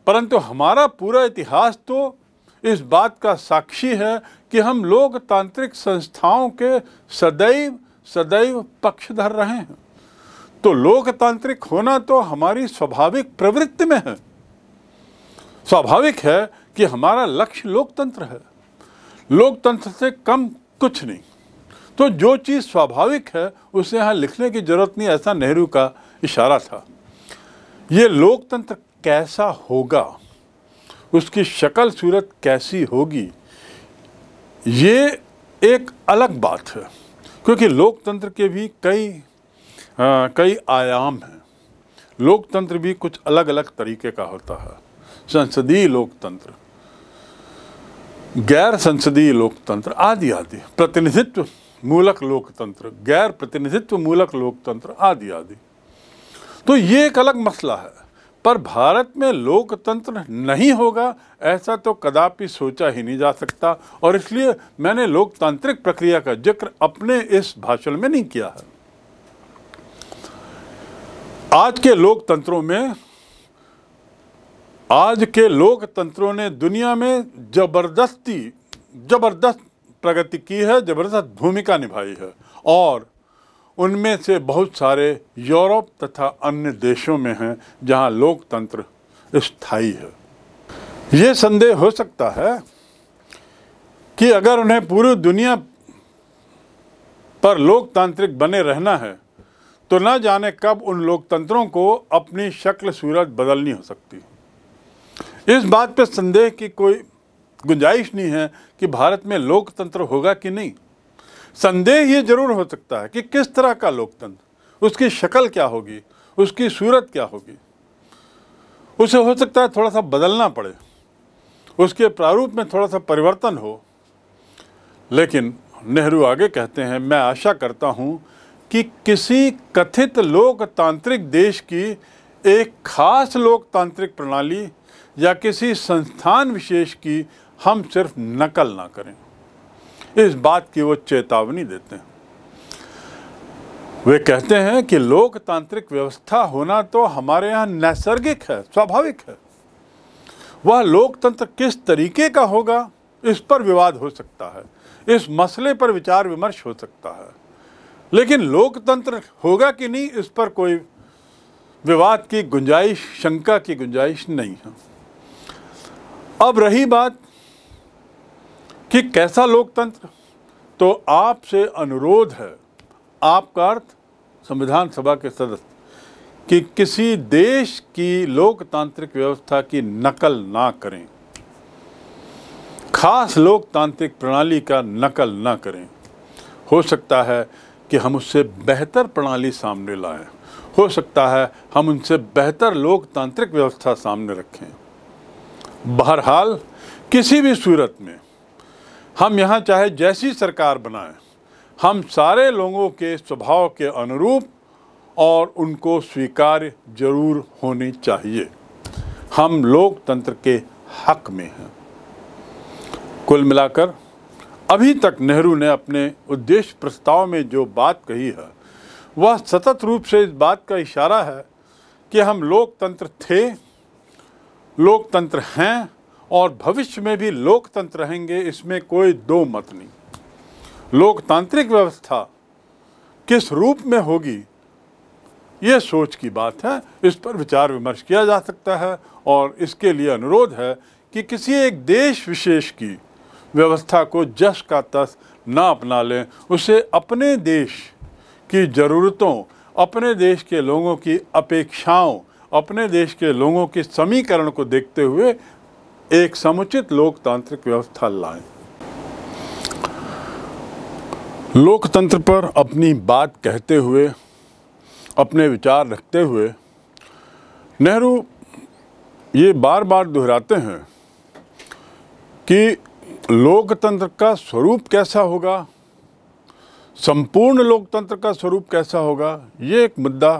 परंतु हमारा पूरा इतिहास तो इस बात का साक्षी है कि हम लोकतांत्रिक संस्थाओं के सदैव सदैव पक्षधर रहे हैं तो लोकतांत्रिक होना तो हमारी स्वाभाविक प्रवृत्ति में है स्वाभाविक है कि हमारा लक्ष्य लोकतंत्र है लोकतंत्र से कम कुछ नहीं तो जो चीज़ स्वाभाविक है उसे यहाँ लिखने की जरूरत नहीं ऐसा नेहरू का इशारा था ये लोकतंत्र कैसा होगा उसकी शक्ल सूरत कैसी होगी ये एक अलग बात है क्योंकि लोकतंत्र के भी कई हाँ, कई आयाम हैं लोकतंत्र भी कुछ अलग अलग तरीके का होता है संसदीय लोकतंत्र गैर संसदीय लोकतंत्र आदि आदि प्रतिनिधित्व मूलक लोकतंत्र गैर प्रतिनिधित्व मूलक लोकतंत्र आदि आदि तो ये एक अलग मसला है पर भारत में लोकतंत्र नहीं होगा ऐसा तो कदापि सोचा ही नहीं जा सकता और इसलिए मैंने लोकतांत्रिक प्रक्रिया का जिक्र अपने इस भाषण में नहीं किया है आज के लोकतंत्रों में आज के लोकतंत्रों ने दुनिया में जबरदस्ती जबरदस्त प्रगति की है जबरदस्त भूमिका निभाई है और उनमें से बहुत सारे यूरोप तथा अन्य देशों में हैं जहां लोकतंत्र स्थायी है ये संदेह हो सकता है कि अगर उन्हें पूरी दुनिया पर लोकतांत्रिक बने रहना है तो न जाने कब उन लोकतंत्रों को अपनी शक्ल सूरत बदलनी हो सकती इस बात पर संदेह की कोई गुंजाइश नहीं है कि भारत में लोकतंत्र होगा कि नहीं संदेह ये जरूर हो सकता है कि किस तरह का लोकतंत्र उसकी शक्ल क्या होगी उसकी सूरत क्या होगी उसे हो सकता है थोड़ा सा बदलना पड़े उसके प्रारूप में थोड़ा सा परिवर्तन हो लेकिन नेहरू आगे कहते हैं मैं आशा करता हूँ कि किसी कथित लोकतांत्रिक देश की एक खास लोकतांत्रिक प्रणाली या किसी संस्थान विशेष की हम सिर्फ नकल ना करें इस बात की वो चेतावनी देते हैं वे कहते हैं कि लोकतांत्रिक व्यवस्था होना तो हमारे यहाँ नैसर्गिक है स्वाभाविक है वह लोकतंत्र किस तरीके का होगा इस पर विवाद हो सकता है इस मसले पर विचार विमर्श हो सकता है लेकिन लोकतंत्र होगा कि नहीं इस पर कोई विवाद की गुंजाइश शंका की गुंजाइश नहीं है अब रही बात कि कैसा लोकतंत्र तो आपसे अनुरोध है आपका अर्थ संविधान सभा के सदस्य कि किसी देश की लोकतांत्रिक व्यवस्था की नकल ना करें खास लोकतांत्रिक प्रणाली का नकल ना करें हो सकता है कि हम उससे बेहतर प्रणाली सामने लाएं हो सकता है हम उनसे बेहतर लोकतांत्रिक व्यवस्था सामने रखें बहरहाल किसी भी सूरत में हम यहाँ चाहे जैसी सरकार बनाएं हम सारे लोगों के स्वभाव के अनुरूप और उनको स्वीकार जरूर होनी चाहिए हम लोकतंत्र के हक में हैं कुल मिलाकर अभी तक नेहरू ने अपने उद्देश्य प्रस्ताव में जो बात कही है वह सतत रूप से इस बात का इशारा है कि हम लोकतंत्र थे लोकतंत्र हैं और भविष्य में भी लोकतंत्र रहेंगे इसमें कोई दो मत नहीं लोकतांत्रिक व्यवस्था किस रूप में होगी ये सोच की बात है इस पर विचार विमर्श किया जा सकता है और इसके लिए अनुरोध है कि किसी एक देश विशेष की व्यवस्था को जस का तस ना अपना लें उसे अपने देश की ज़रूरतों अपने देश के लोगों की अपेक्षाओं अपने देश के लोगों के समीकरण को देखते हुए एक समुचित लोकतांत्रिक व्यवस्था लाएं लोकतंत्र पर अपनी बात कहते हुए अपने विचार रखते हुए नेहरू ये बार बार दोहराते हैं कि लोकतंत्र का स्वरूप कैसा होगा संपूर्ण लोकतंत्र का स्वरूप कैसा होगा ये एक मुद्दा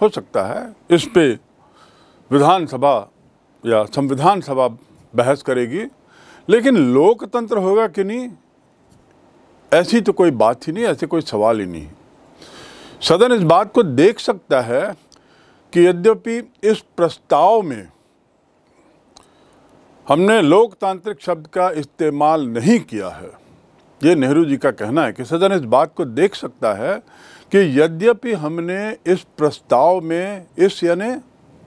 हो सकता है इस पर विधानसभा या संविधान सभा बहस करेगी लेकिन लोकतंत्र होगा कि नहीं ऐसी तो कोई बात ही नहीं ऐसे कोई सवाल ही नहीं सदन इस बात को देख सकता है कि यद्यपि इस प्रस्ताव में हमने लोकतांत्रिक शब्द का इस्तेमाल नहीं किया है ये नेहरू जी का कहना है कि सदन इस बात को देख सकता है कि यद्यपि हमने इस प्रस्ताव में इस यानी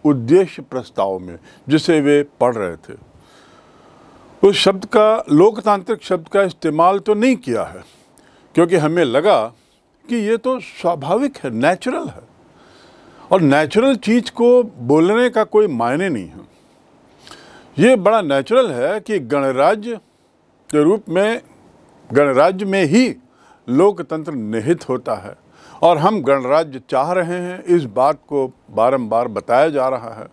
उद्देश्य प्रस्ताव में जिसे वे पढ़ रहे थे उस शब्द का लोकतांत्रिक शब्द का इस्तेमाल तो नहीं किया है क्योंकि हमें लगा कि ये तो स्वाभाविक है नेचुरल है और नेचुरल चीज़ को बोलने का कोई मायने नहीं है ये बड़ा नेचुरल है कि गणराज्य के रूप में गणराज्य में ही लोकतंत्र निहित होता है और हम गणराज्य चाह रहे हैं इस बात को बारंबार बताया जा रहा है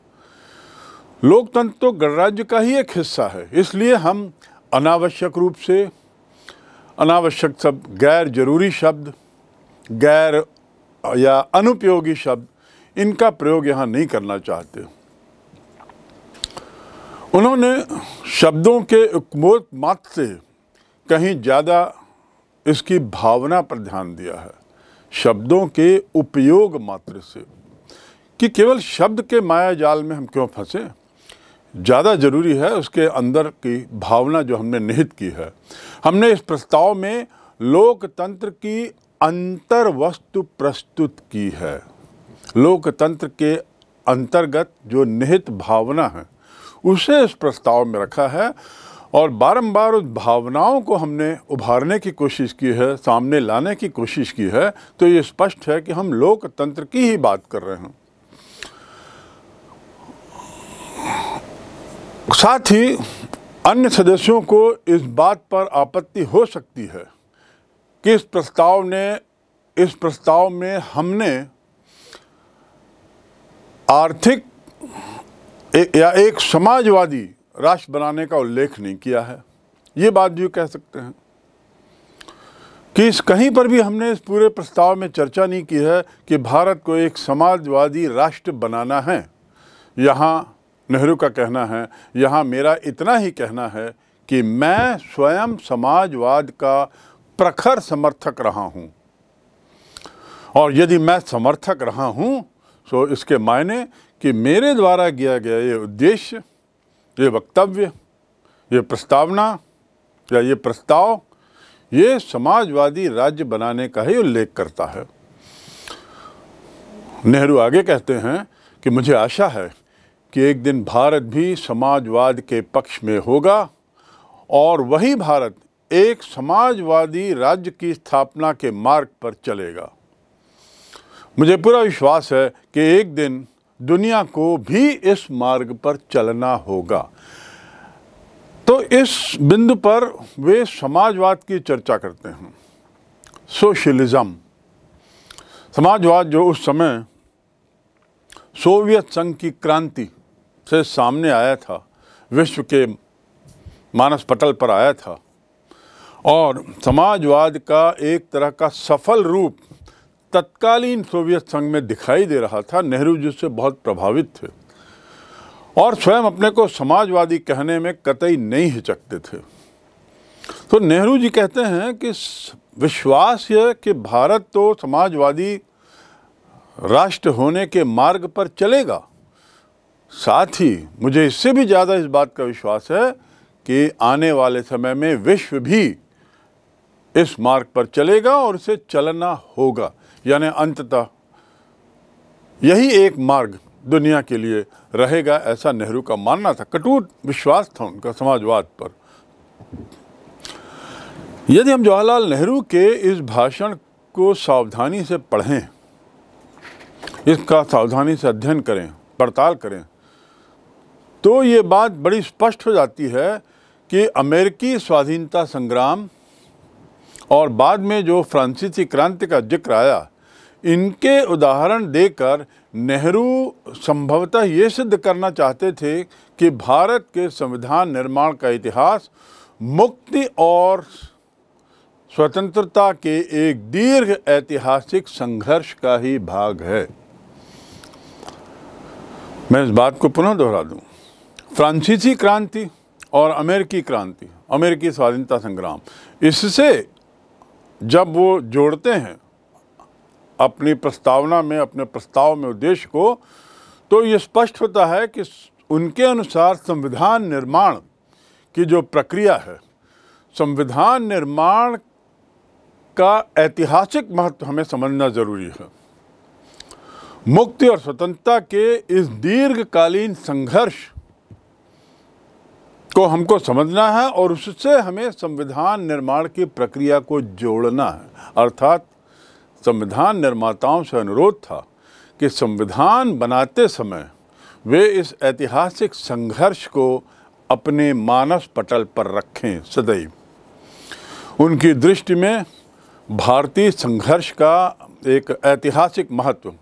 लोकतंत्र तो गणराज्य का ही एक हिस्सा है इसलिए हम अनावश्यक रूप से अनावश्यक शब्द गैर जरूरी शब्द गैर या अनुपयोगी शब्द इनका प्रयोग यहाँ नहीं करना चाहते उन्होंने शब्दों के उपमोत मत से कहीं ज़्यादा इसकी भावना पर ध्यान दिया है शब्दों के उपयोग मात्र से कि केवल शब्द के माया जाल में हम क्यों फंसे ज़्यादा ज़रूरी है उसके अंदर की भावना जो हमने निहित की है हमने इस प्रस्ताव में लोकतंत्र की अंतर वस्तु प्रस्तुत की है लोकतंत्र के अंतर्गत जो निहित भावना है उसे इस प्रस्ताव में रखा है और बारंबार उस भावनाओं को हमने उभारने की कोशिश की है सामने लाने की कोशिश की है तो ये स्पष्ट है कि हम लोकतंत्र की ही बात कर रहे हैं साथ ही अन्य सदस्यों को इस बात पर आपत्ति हो सकती है कि इस प्रस्ताव ने इस प्रस्ताव में हमने आर्थिक एक या एक समाजवादी राष्ट्र बनाने का उल्लेख नहीं किया है ये बात जो कह सकते हैं कि इस कहीं पर भी हमने इस पूरे प्रस्ताव में चर्चा नहीं की है कि भारत को एक समाजवादी राष्ट्र बनाना है यहाँ नेहरू का कहना है यहाँ मेरा इतना ही कहना है कि मैं स्वयं समाजवाद का प्रखर समर्थक रहा हूँ और यदि मैं समर्थक रहा हूँ तो इसके मायने कि मेरे द्वारा किया गया ये उद्देश्य ये वक्तव्य ये प्रस्तावना या ये प्रस्ताव ये समाजवादी राज्य बनाने का ही उल्लेख करता है नेहरू आगे कहते हैं कि मुझे आशा है कि एक दिन भारत भी समाजवाद के पक्ष में होगा और वही भारत एक समाजवादी राज्य की स्थापना के मार्ग पर चलेगा मुझे पूरा विश्वास है कि एक दिन दुनिया को भी इस मार्ग पर चलना होगा तो इस बिंदु पर वे समाजवाद की चर्चा करते हैं सोशलिज्म समाजवाद जो उस समय सोवियत संघ की क्रांति से सामने आया था विश्व के मानस पटल पर आया था और समाजवाद का एक तरह का सफल रूप तत्कालीन सोवियत संघ में दिखाई दे रहा था नेहरू जी से बहुत प्रभावित थे और स्वयं अपने को समाजवादी कहने में कतई नहीं हिचकते थे तो नेहरू जी कहते हैं कि विश्वास है कि भारत तो समाजवादी राष्ट्र होने के मार्ग पर चलेगा साथ ही मुझे इससे भी ज़्यादा इस बात का विश्वास है कि आने वाले समय में विश्व भी इस मार्ग पर चलेगा और इसे चलना होगा यानी अंततः यही एक मार्ग दुनिया के लिए रहेगा ऐसा नेहरू का मानना था कटूर विश्वास था उनका समाजवाद पर यदि हम जवाहरलाल नेहरू के इस भाषण को सावधानी से पढ़ें इसका सावधानी से अध्ययन करें पड़ताल करें तो ये बात बड़ी स्पष्ट हो जाती है कि अमेरिकी स्वाधीनता संग्राम और बाद में जो फ्रांसीसी क्रांति का जिक्र आया इनके उदाहरण देकर नेहरू संभवतः ये सिद्ध करना चाहते थे कि भारत के संविधान निर्माण का इतिहास मुक्ति और स्वतंत्रता के एक दीर्घ ऐतिहासिक संघर्ष का ही भाग है मैं इस बात को पुनः दोहरा दूं। फ्रांसीसी क्रांति और अमेरिकी क्रांति अमेरिकी स्वाधीनता संग्राम इससे जब वो जोड़ते हैं अपनी प्रस्तावना में अपने प्रस्ताव में उद्देश्य को तो ये स्पष्ट होता है कि उनके अनुसार संविधान निर्माण की जो प्रक्रिया है संविधान निर्माण का ऐतिहासिक महत्व हमें समझना ज़रूरी है मुक्ति और स्वतंत्रता के इस दीर्घकालीन संघर्ष को हमको समझना है और उससे हमें संविधान निर्माण की प्रक्रिया को जोड़ना है अर्थात संविधान निर्माताओं से अनुरोध था कि संविधान बनाते समय वे इस ऐतिहासिक संघर्ष को अपने मानस पटल पर रखें सदैव उनकी दृष्टि में भारतीय संघर्ष का एक ऐतिहासिक महत्व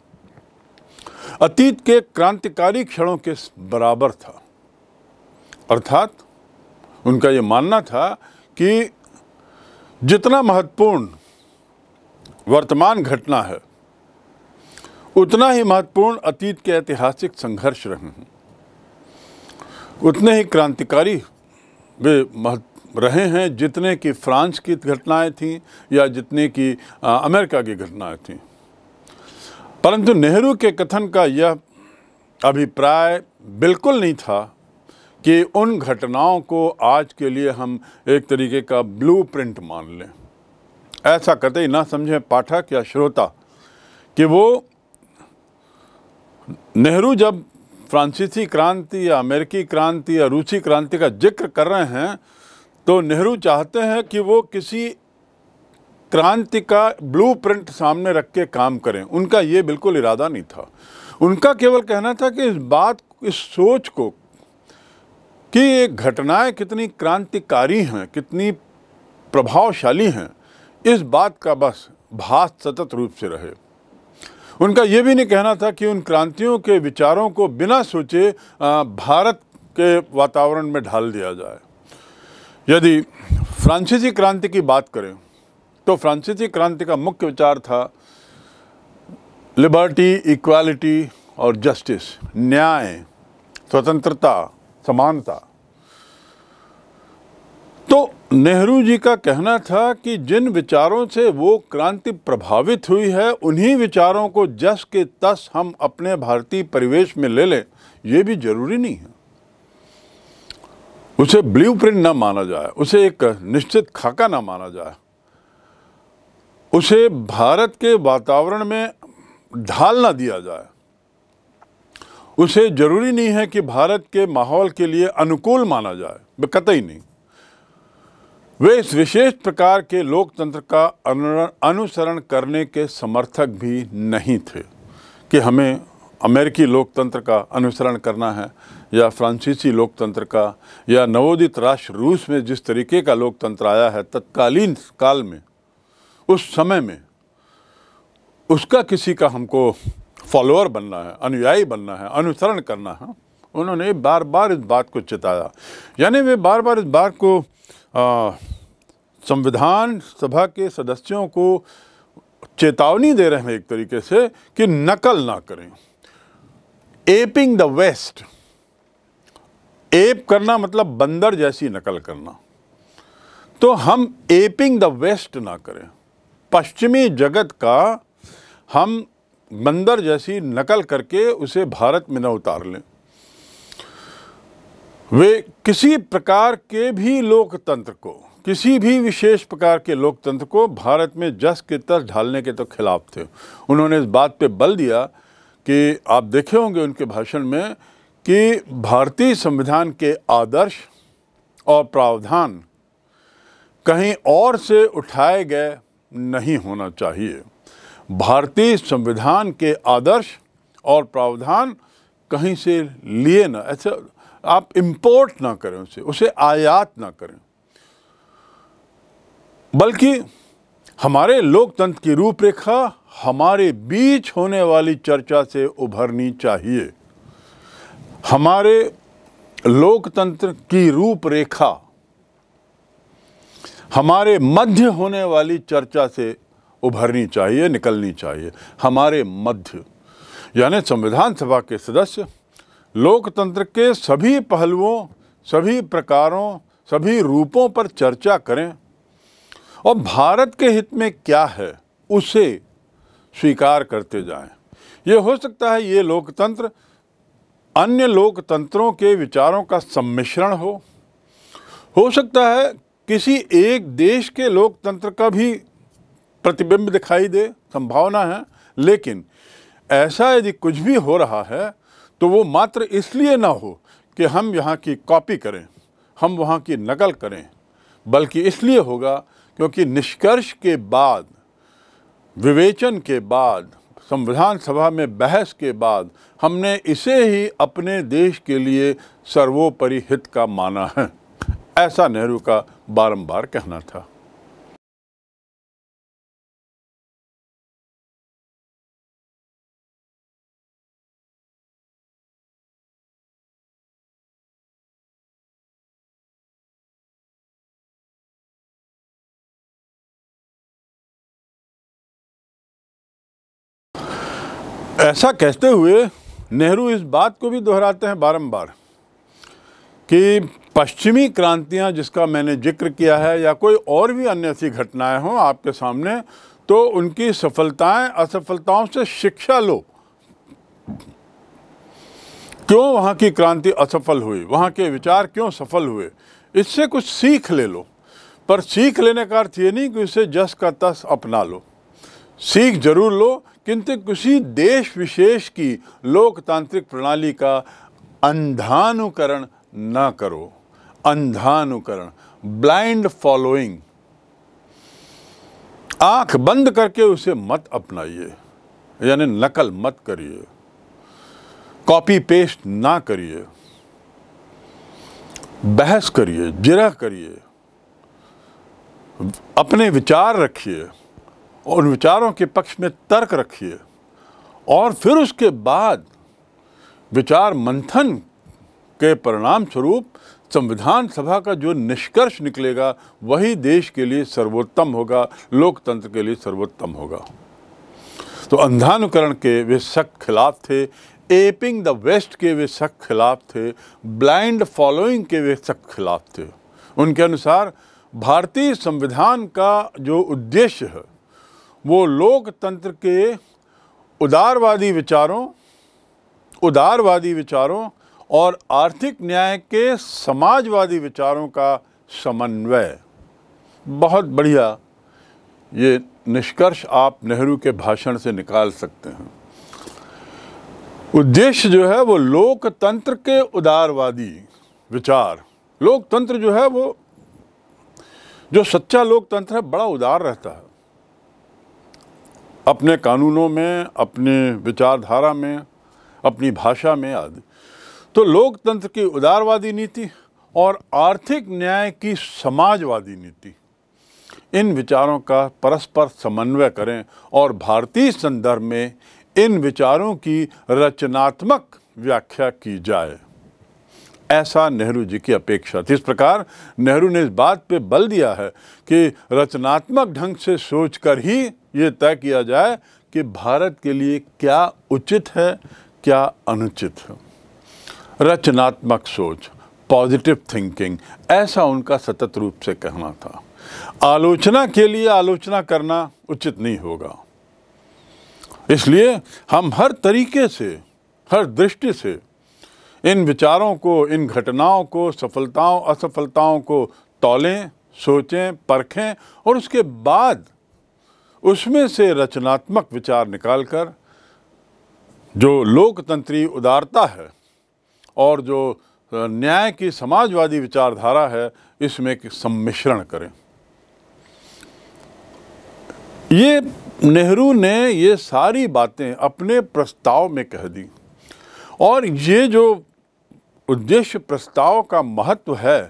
अतीत के क्रांतिकारी क्षणों के बराबर था अर्थात उनका ये मानना था कि जितना महत्वपूर्ण वर्तमान घटना है उतना ही महत्वपूर्ण अतीत के ऐतिहासिक संघर्ष रहे हैं उतने ही क्रांतिकारी वे महत्व रहे हैं जितने कि फ्रांस की घटनाएं थीं या जितने की अमेरिका की घटनाएं थीं परंतु नेहरू के कथन का यह अभिप्राय बिल्कुल नहीं था कि उन घटनाओं को आज के लिए हम एक तरीके का ब्लूप्रिंट मान लें ऐसा कतई ना समझें पाठक या श्रोता कि वो नेहरू जब फ्रांसीसी क्रांति या अमेरिकी क्रांति या रूसी क्रांति का जिक्र कर रहे हैं तो नेहरू चाहते हैं कि वो किसी क्रांति का ब्लूप्रिंट सामने रख के काम करें उनका ये बिल्कुल इरादा नहीं था उनका केवल कहना था कि इस बात इस सोच को कि ये घटनाएं कितनी क्रांतिकारी हैं कितनी प्रभावशाली हैं इस बात का बस भास सतत रूप से रहे उनका यह भी नहीं कहना था कि उन क्रांतियों के विचारों को बिना सोचे भारत के वातावरण में ढाल दिया जाए यदि फ्रांसीसी क्रांति की बात करें तो फ्रांसीसी क्रांति का मुख्य विचार था लिबर्टी इक्वालिटी और जस्टिस न्याय स्वतंत्रता समानता तो नेहरू जी का कहना था कि जिन विचारों से वो क्रांति प्रभावित हुई है उन्हीं विचारों को जस के तस हम अपने भारतीय परिवेश में ले लें ये भी जरूरी नहीं है उसे ब्लूप्रिंट ना माना जाए उसे एक निश्चित खाका ना माना जाए उसे भारत के वातावरण में ढाल ना दिया जाए उसे ज़रूरी नहीं है कि भारत के माहौल के लिए अनुकूल माना जाए कतई नहीं वे इस विशेष प्रकार के लोकतंत्र का अनुसरण करने के समर्थक भी नहीं थे कि हमें अमेरिकी लोकतंत्र का अनुसरण करना है या फ्रांसीसी लोकतंत्र का या नवोदित राष्ट्र रूस में जिस तरीके का लोकतंत्र आया है तत्कालीन काल में उस समय में उसका किसी का हमको फॉलोअर बनना है अनुयायी बनना है अनुसरण करना है उन्होंने बार बार इस बात को चिताया यानी वे बार बार इस बात को आ, संविधान सभा के सदस्यों को चेतावनी दे रहे हैं एक तरीके से कि नकल ना करें एपिंग द वेस्ट एप करना मतलब बंदर जैसी नकल करना तो हम एपिंग द वेस्ट ना करें पश्चिमी जगत का हम बंदर जैसी नकल करके उसे भारत में न उतार लें वे किसी प्रकार के भी लोकतंत्र को किसी भी विशेष प्रकार के लोकतंत्र को भारत में जस के तस ढालने के तो खिलाफ थे उन्होंने इस बात पे बल दिया कि आप देखे होंगे उनके भाषण में कि भारतीय संविधान के आदर्श और प्रावधान कहीं और से उठाए गए नहीं होना चाहिए भारतीय संविधान के आदर्श और प्रावधान कहीं से लिए ना ऐसा आप इम्पोर्ट ना करें उसे उसे आयात ना करें बल्कि हमारे लोकतंत्र की रूपरेखा हमारे बीच होने वाली चर्चा से उभरनी चाहिए हमारे लोकतंत्र की रूपरेखा हमारे मध्य होने वाली चर्चा से उभरनी चाहिए निकलनी चाहिए हमारे मध्य यानी संविधान सभा के सदस्य लोकतंत्र के सभी पहलुओं सभी प्रकारों सभी रूपों पर चर्चा करें और भारत के हित में क्या है उसे स्वीकार करते जाएं ये हो सकता है ये लोकतंत्र अन्य लोकतंत्रों के विचारों का सम्मिश्रण हो हो सकता है किसी एक देश के लोकतंत्र का भी प्रतिबिंब दिखाई दे संभावना है लेकिन ऐसा यदि कुछ भी हो रहा है तो वो मात्र इसलिए ना हो कि हम यहाँ की कॉपी करें हम वहाँ की नकल करें बल्कि इसलिए होगा क्योंकि निष्कर्ष के बाद विवेचन के बाद संविधान सभा में बहस के बाद हमने इसे ही अपने देश के लिए सर्वोपरि हित का माना है ऐसा नेहरू का बारंबार कहना था ऐसा कहते हुए नेहरू इस बात को भी दोहराते हैं बारंबार कि पश्चिमी क्रांतियां जिसका मैंने जिक्र किया है या कोई और भी अन्य ऐसी घटनाएं हों आपके सामने तो उनकी सफलताएं असफलताओं से शिक्षा लो क्यों वहाँ की क्रांति असफल हुई वहाँ के विचार क्यों सफल हुए इससे कुछ सीख ले लो पर सीख लेने का अर्थ ये नहीं कि उसे जस का तस अपना लो सीख जरूर लो किंतु किसी देश विशेष की लोकतांत्रिक प्रणाली का अंधानुकरण ना करो अंधानुकरण ब्लाइंड फॉलोइंग आंख बंद करके उसे मत अपनाइए यानी नकल मत करिए कॉपी पेस्ट ना करिए बहस करिए जिरह करिए अपने विचार रखिए उन विचारों के पक्ष में तर्क रखिए और फिर उसके बाद विचार मंथन के परिणाम स्वरूप संविधान सभा का जो निष्कर्ष निकलेगा वही देश के लिए सर्वोत्तम होगा लोकतंत्र के लिए सर्वोत्तम होगा तो अंधानुकरण के वे सख्त खिलाफ थे एपिंग द वेस्ट के वे सख्त खिलाफ थे ब्लाइंड फॉलोइंग के वे सख्त खिलाफ थे उनके अनुसार भारतीय संविधान का जो उद्देश्य है वो लोकतंत्र के उदारवादी विचारों उदारवादी विचारों और आर्थिक न्याय के समाजवादी विचारों का समन्वय बहुत बढ़िया ये निष्कर्ष आप नेहरू के भाषण से निकाल सकते हैं उद्देश्य जो है वो लोकतंत्र के उदारवादी विचार लोकतंत्र जो है वो जो सच्चा लोकतंत्र है बड़ा उदार रहता है अपने कानूनों में अपने विचारधारा में अपनी भाषा में आदि तो लोकतंत्र की उदारवादी नीति और आर्थिक न्याय की समाजवादी नीति इन विचारों का परस्पर समन्वय करें और भारतीय संदर्भ में इन विचारों की रचनात्मक व्याख्या की जाए ऐसा नेहरू जी की अपेक्षा थी इस प्रकार नेहरू ने इस बात पे बल दिया है कि रचनात्मक ढंग से सोचकर ही ये तय किया जाए कि भारत के लिए क्या उचित है क्या अनुचित है रचनात्मक सोच पॉजिटिव थिंकिंग ऐसा उनका सतत रूप से कहना था आलोचना के लिए आलोचना करना उचित नहीं होगा इसलिए हम हर तरीके से हर दृष्टि से इन विचारों को इन घटनाओं को सफलताओं असफलताओं को तोलें सोचें परखें और उसके बाद उसमें से रचनात्मक विचार निकालकर जो लोकतंत्री उदारता है और जो न्याय की समाजवादी विचारधारा है इसमें एक सम्मिश्रण करें ये नेहरू ने ये सारी बातें अपने प्रस्ताव में कह दी और ये जो उद्देश्य प्रस्ताव का महत्व है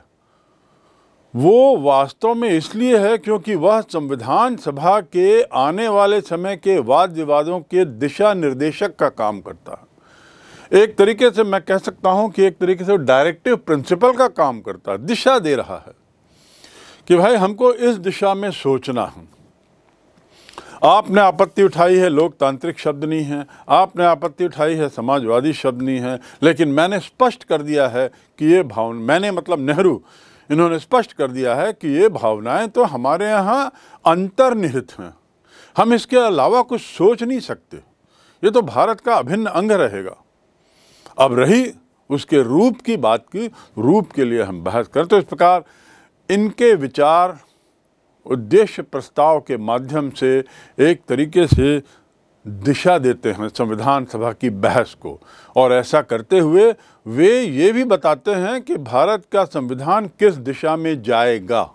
वो वास्तव में इसलिए है क्योंकि वह संविधान सभा के आने वाले समय के वाद विवादों के दिशा निर्देशक का काम करता है एक तरीके से मैं कह सकता हूं कि एक तरीके से डायरेक्टिव प्रिंसिपल का काम करता है दिशा दे रहा है कि भाई हमको इस दिशा में सोचना है आपने आपत्ति उठाई है लोकतांत्रिक शब्द नहीं है आपने आपत्ति उठाई है समाजवादी शब्द नहीं है लेकिन मैंने स्पष्ट कर दिया है कि ये भावना मैंने मतलब नेहरू इन्होंने स्पष्ट कर दिया है कि ये भावनाएं तो हमारे यहाँ अंतर्निहित हैं हम इसके अलावा कुछ सोच नहीं सकते ये तो भारत का अभिन्न अंग रहेगा अब रही उसके रूप की बात की रूप के लिए हम बहस करते इस प्रकार इनके विचार उद्देश्य प्रस्ताव के माध्यम से एक तरीके से दिशा देते हैं संविधान सभा की बहस को और ऐसा करते हुए वे ये भी बताते हैं कि भारत का संविधान किस दिशा में जाएगा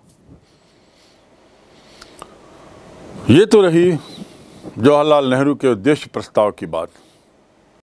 ये तो रही जवाहरलाल नेहरू के उद्देश्य प्रस्ताव की बात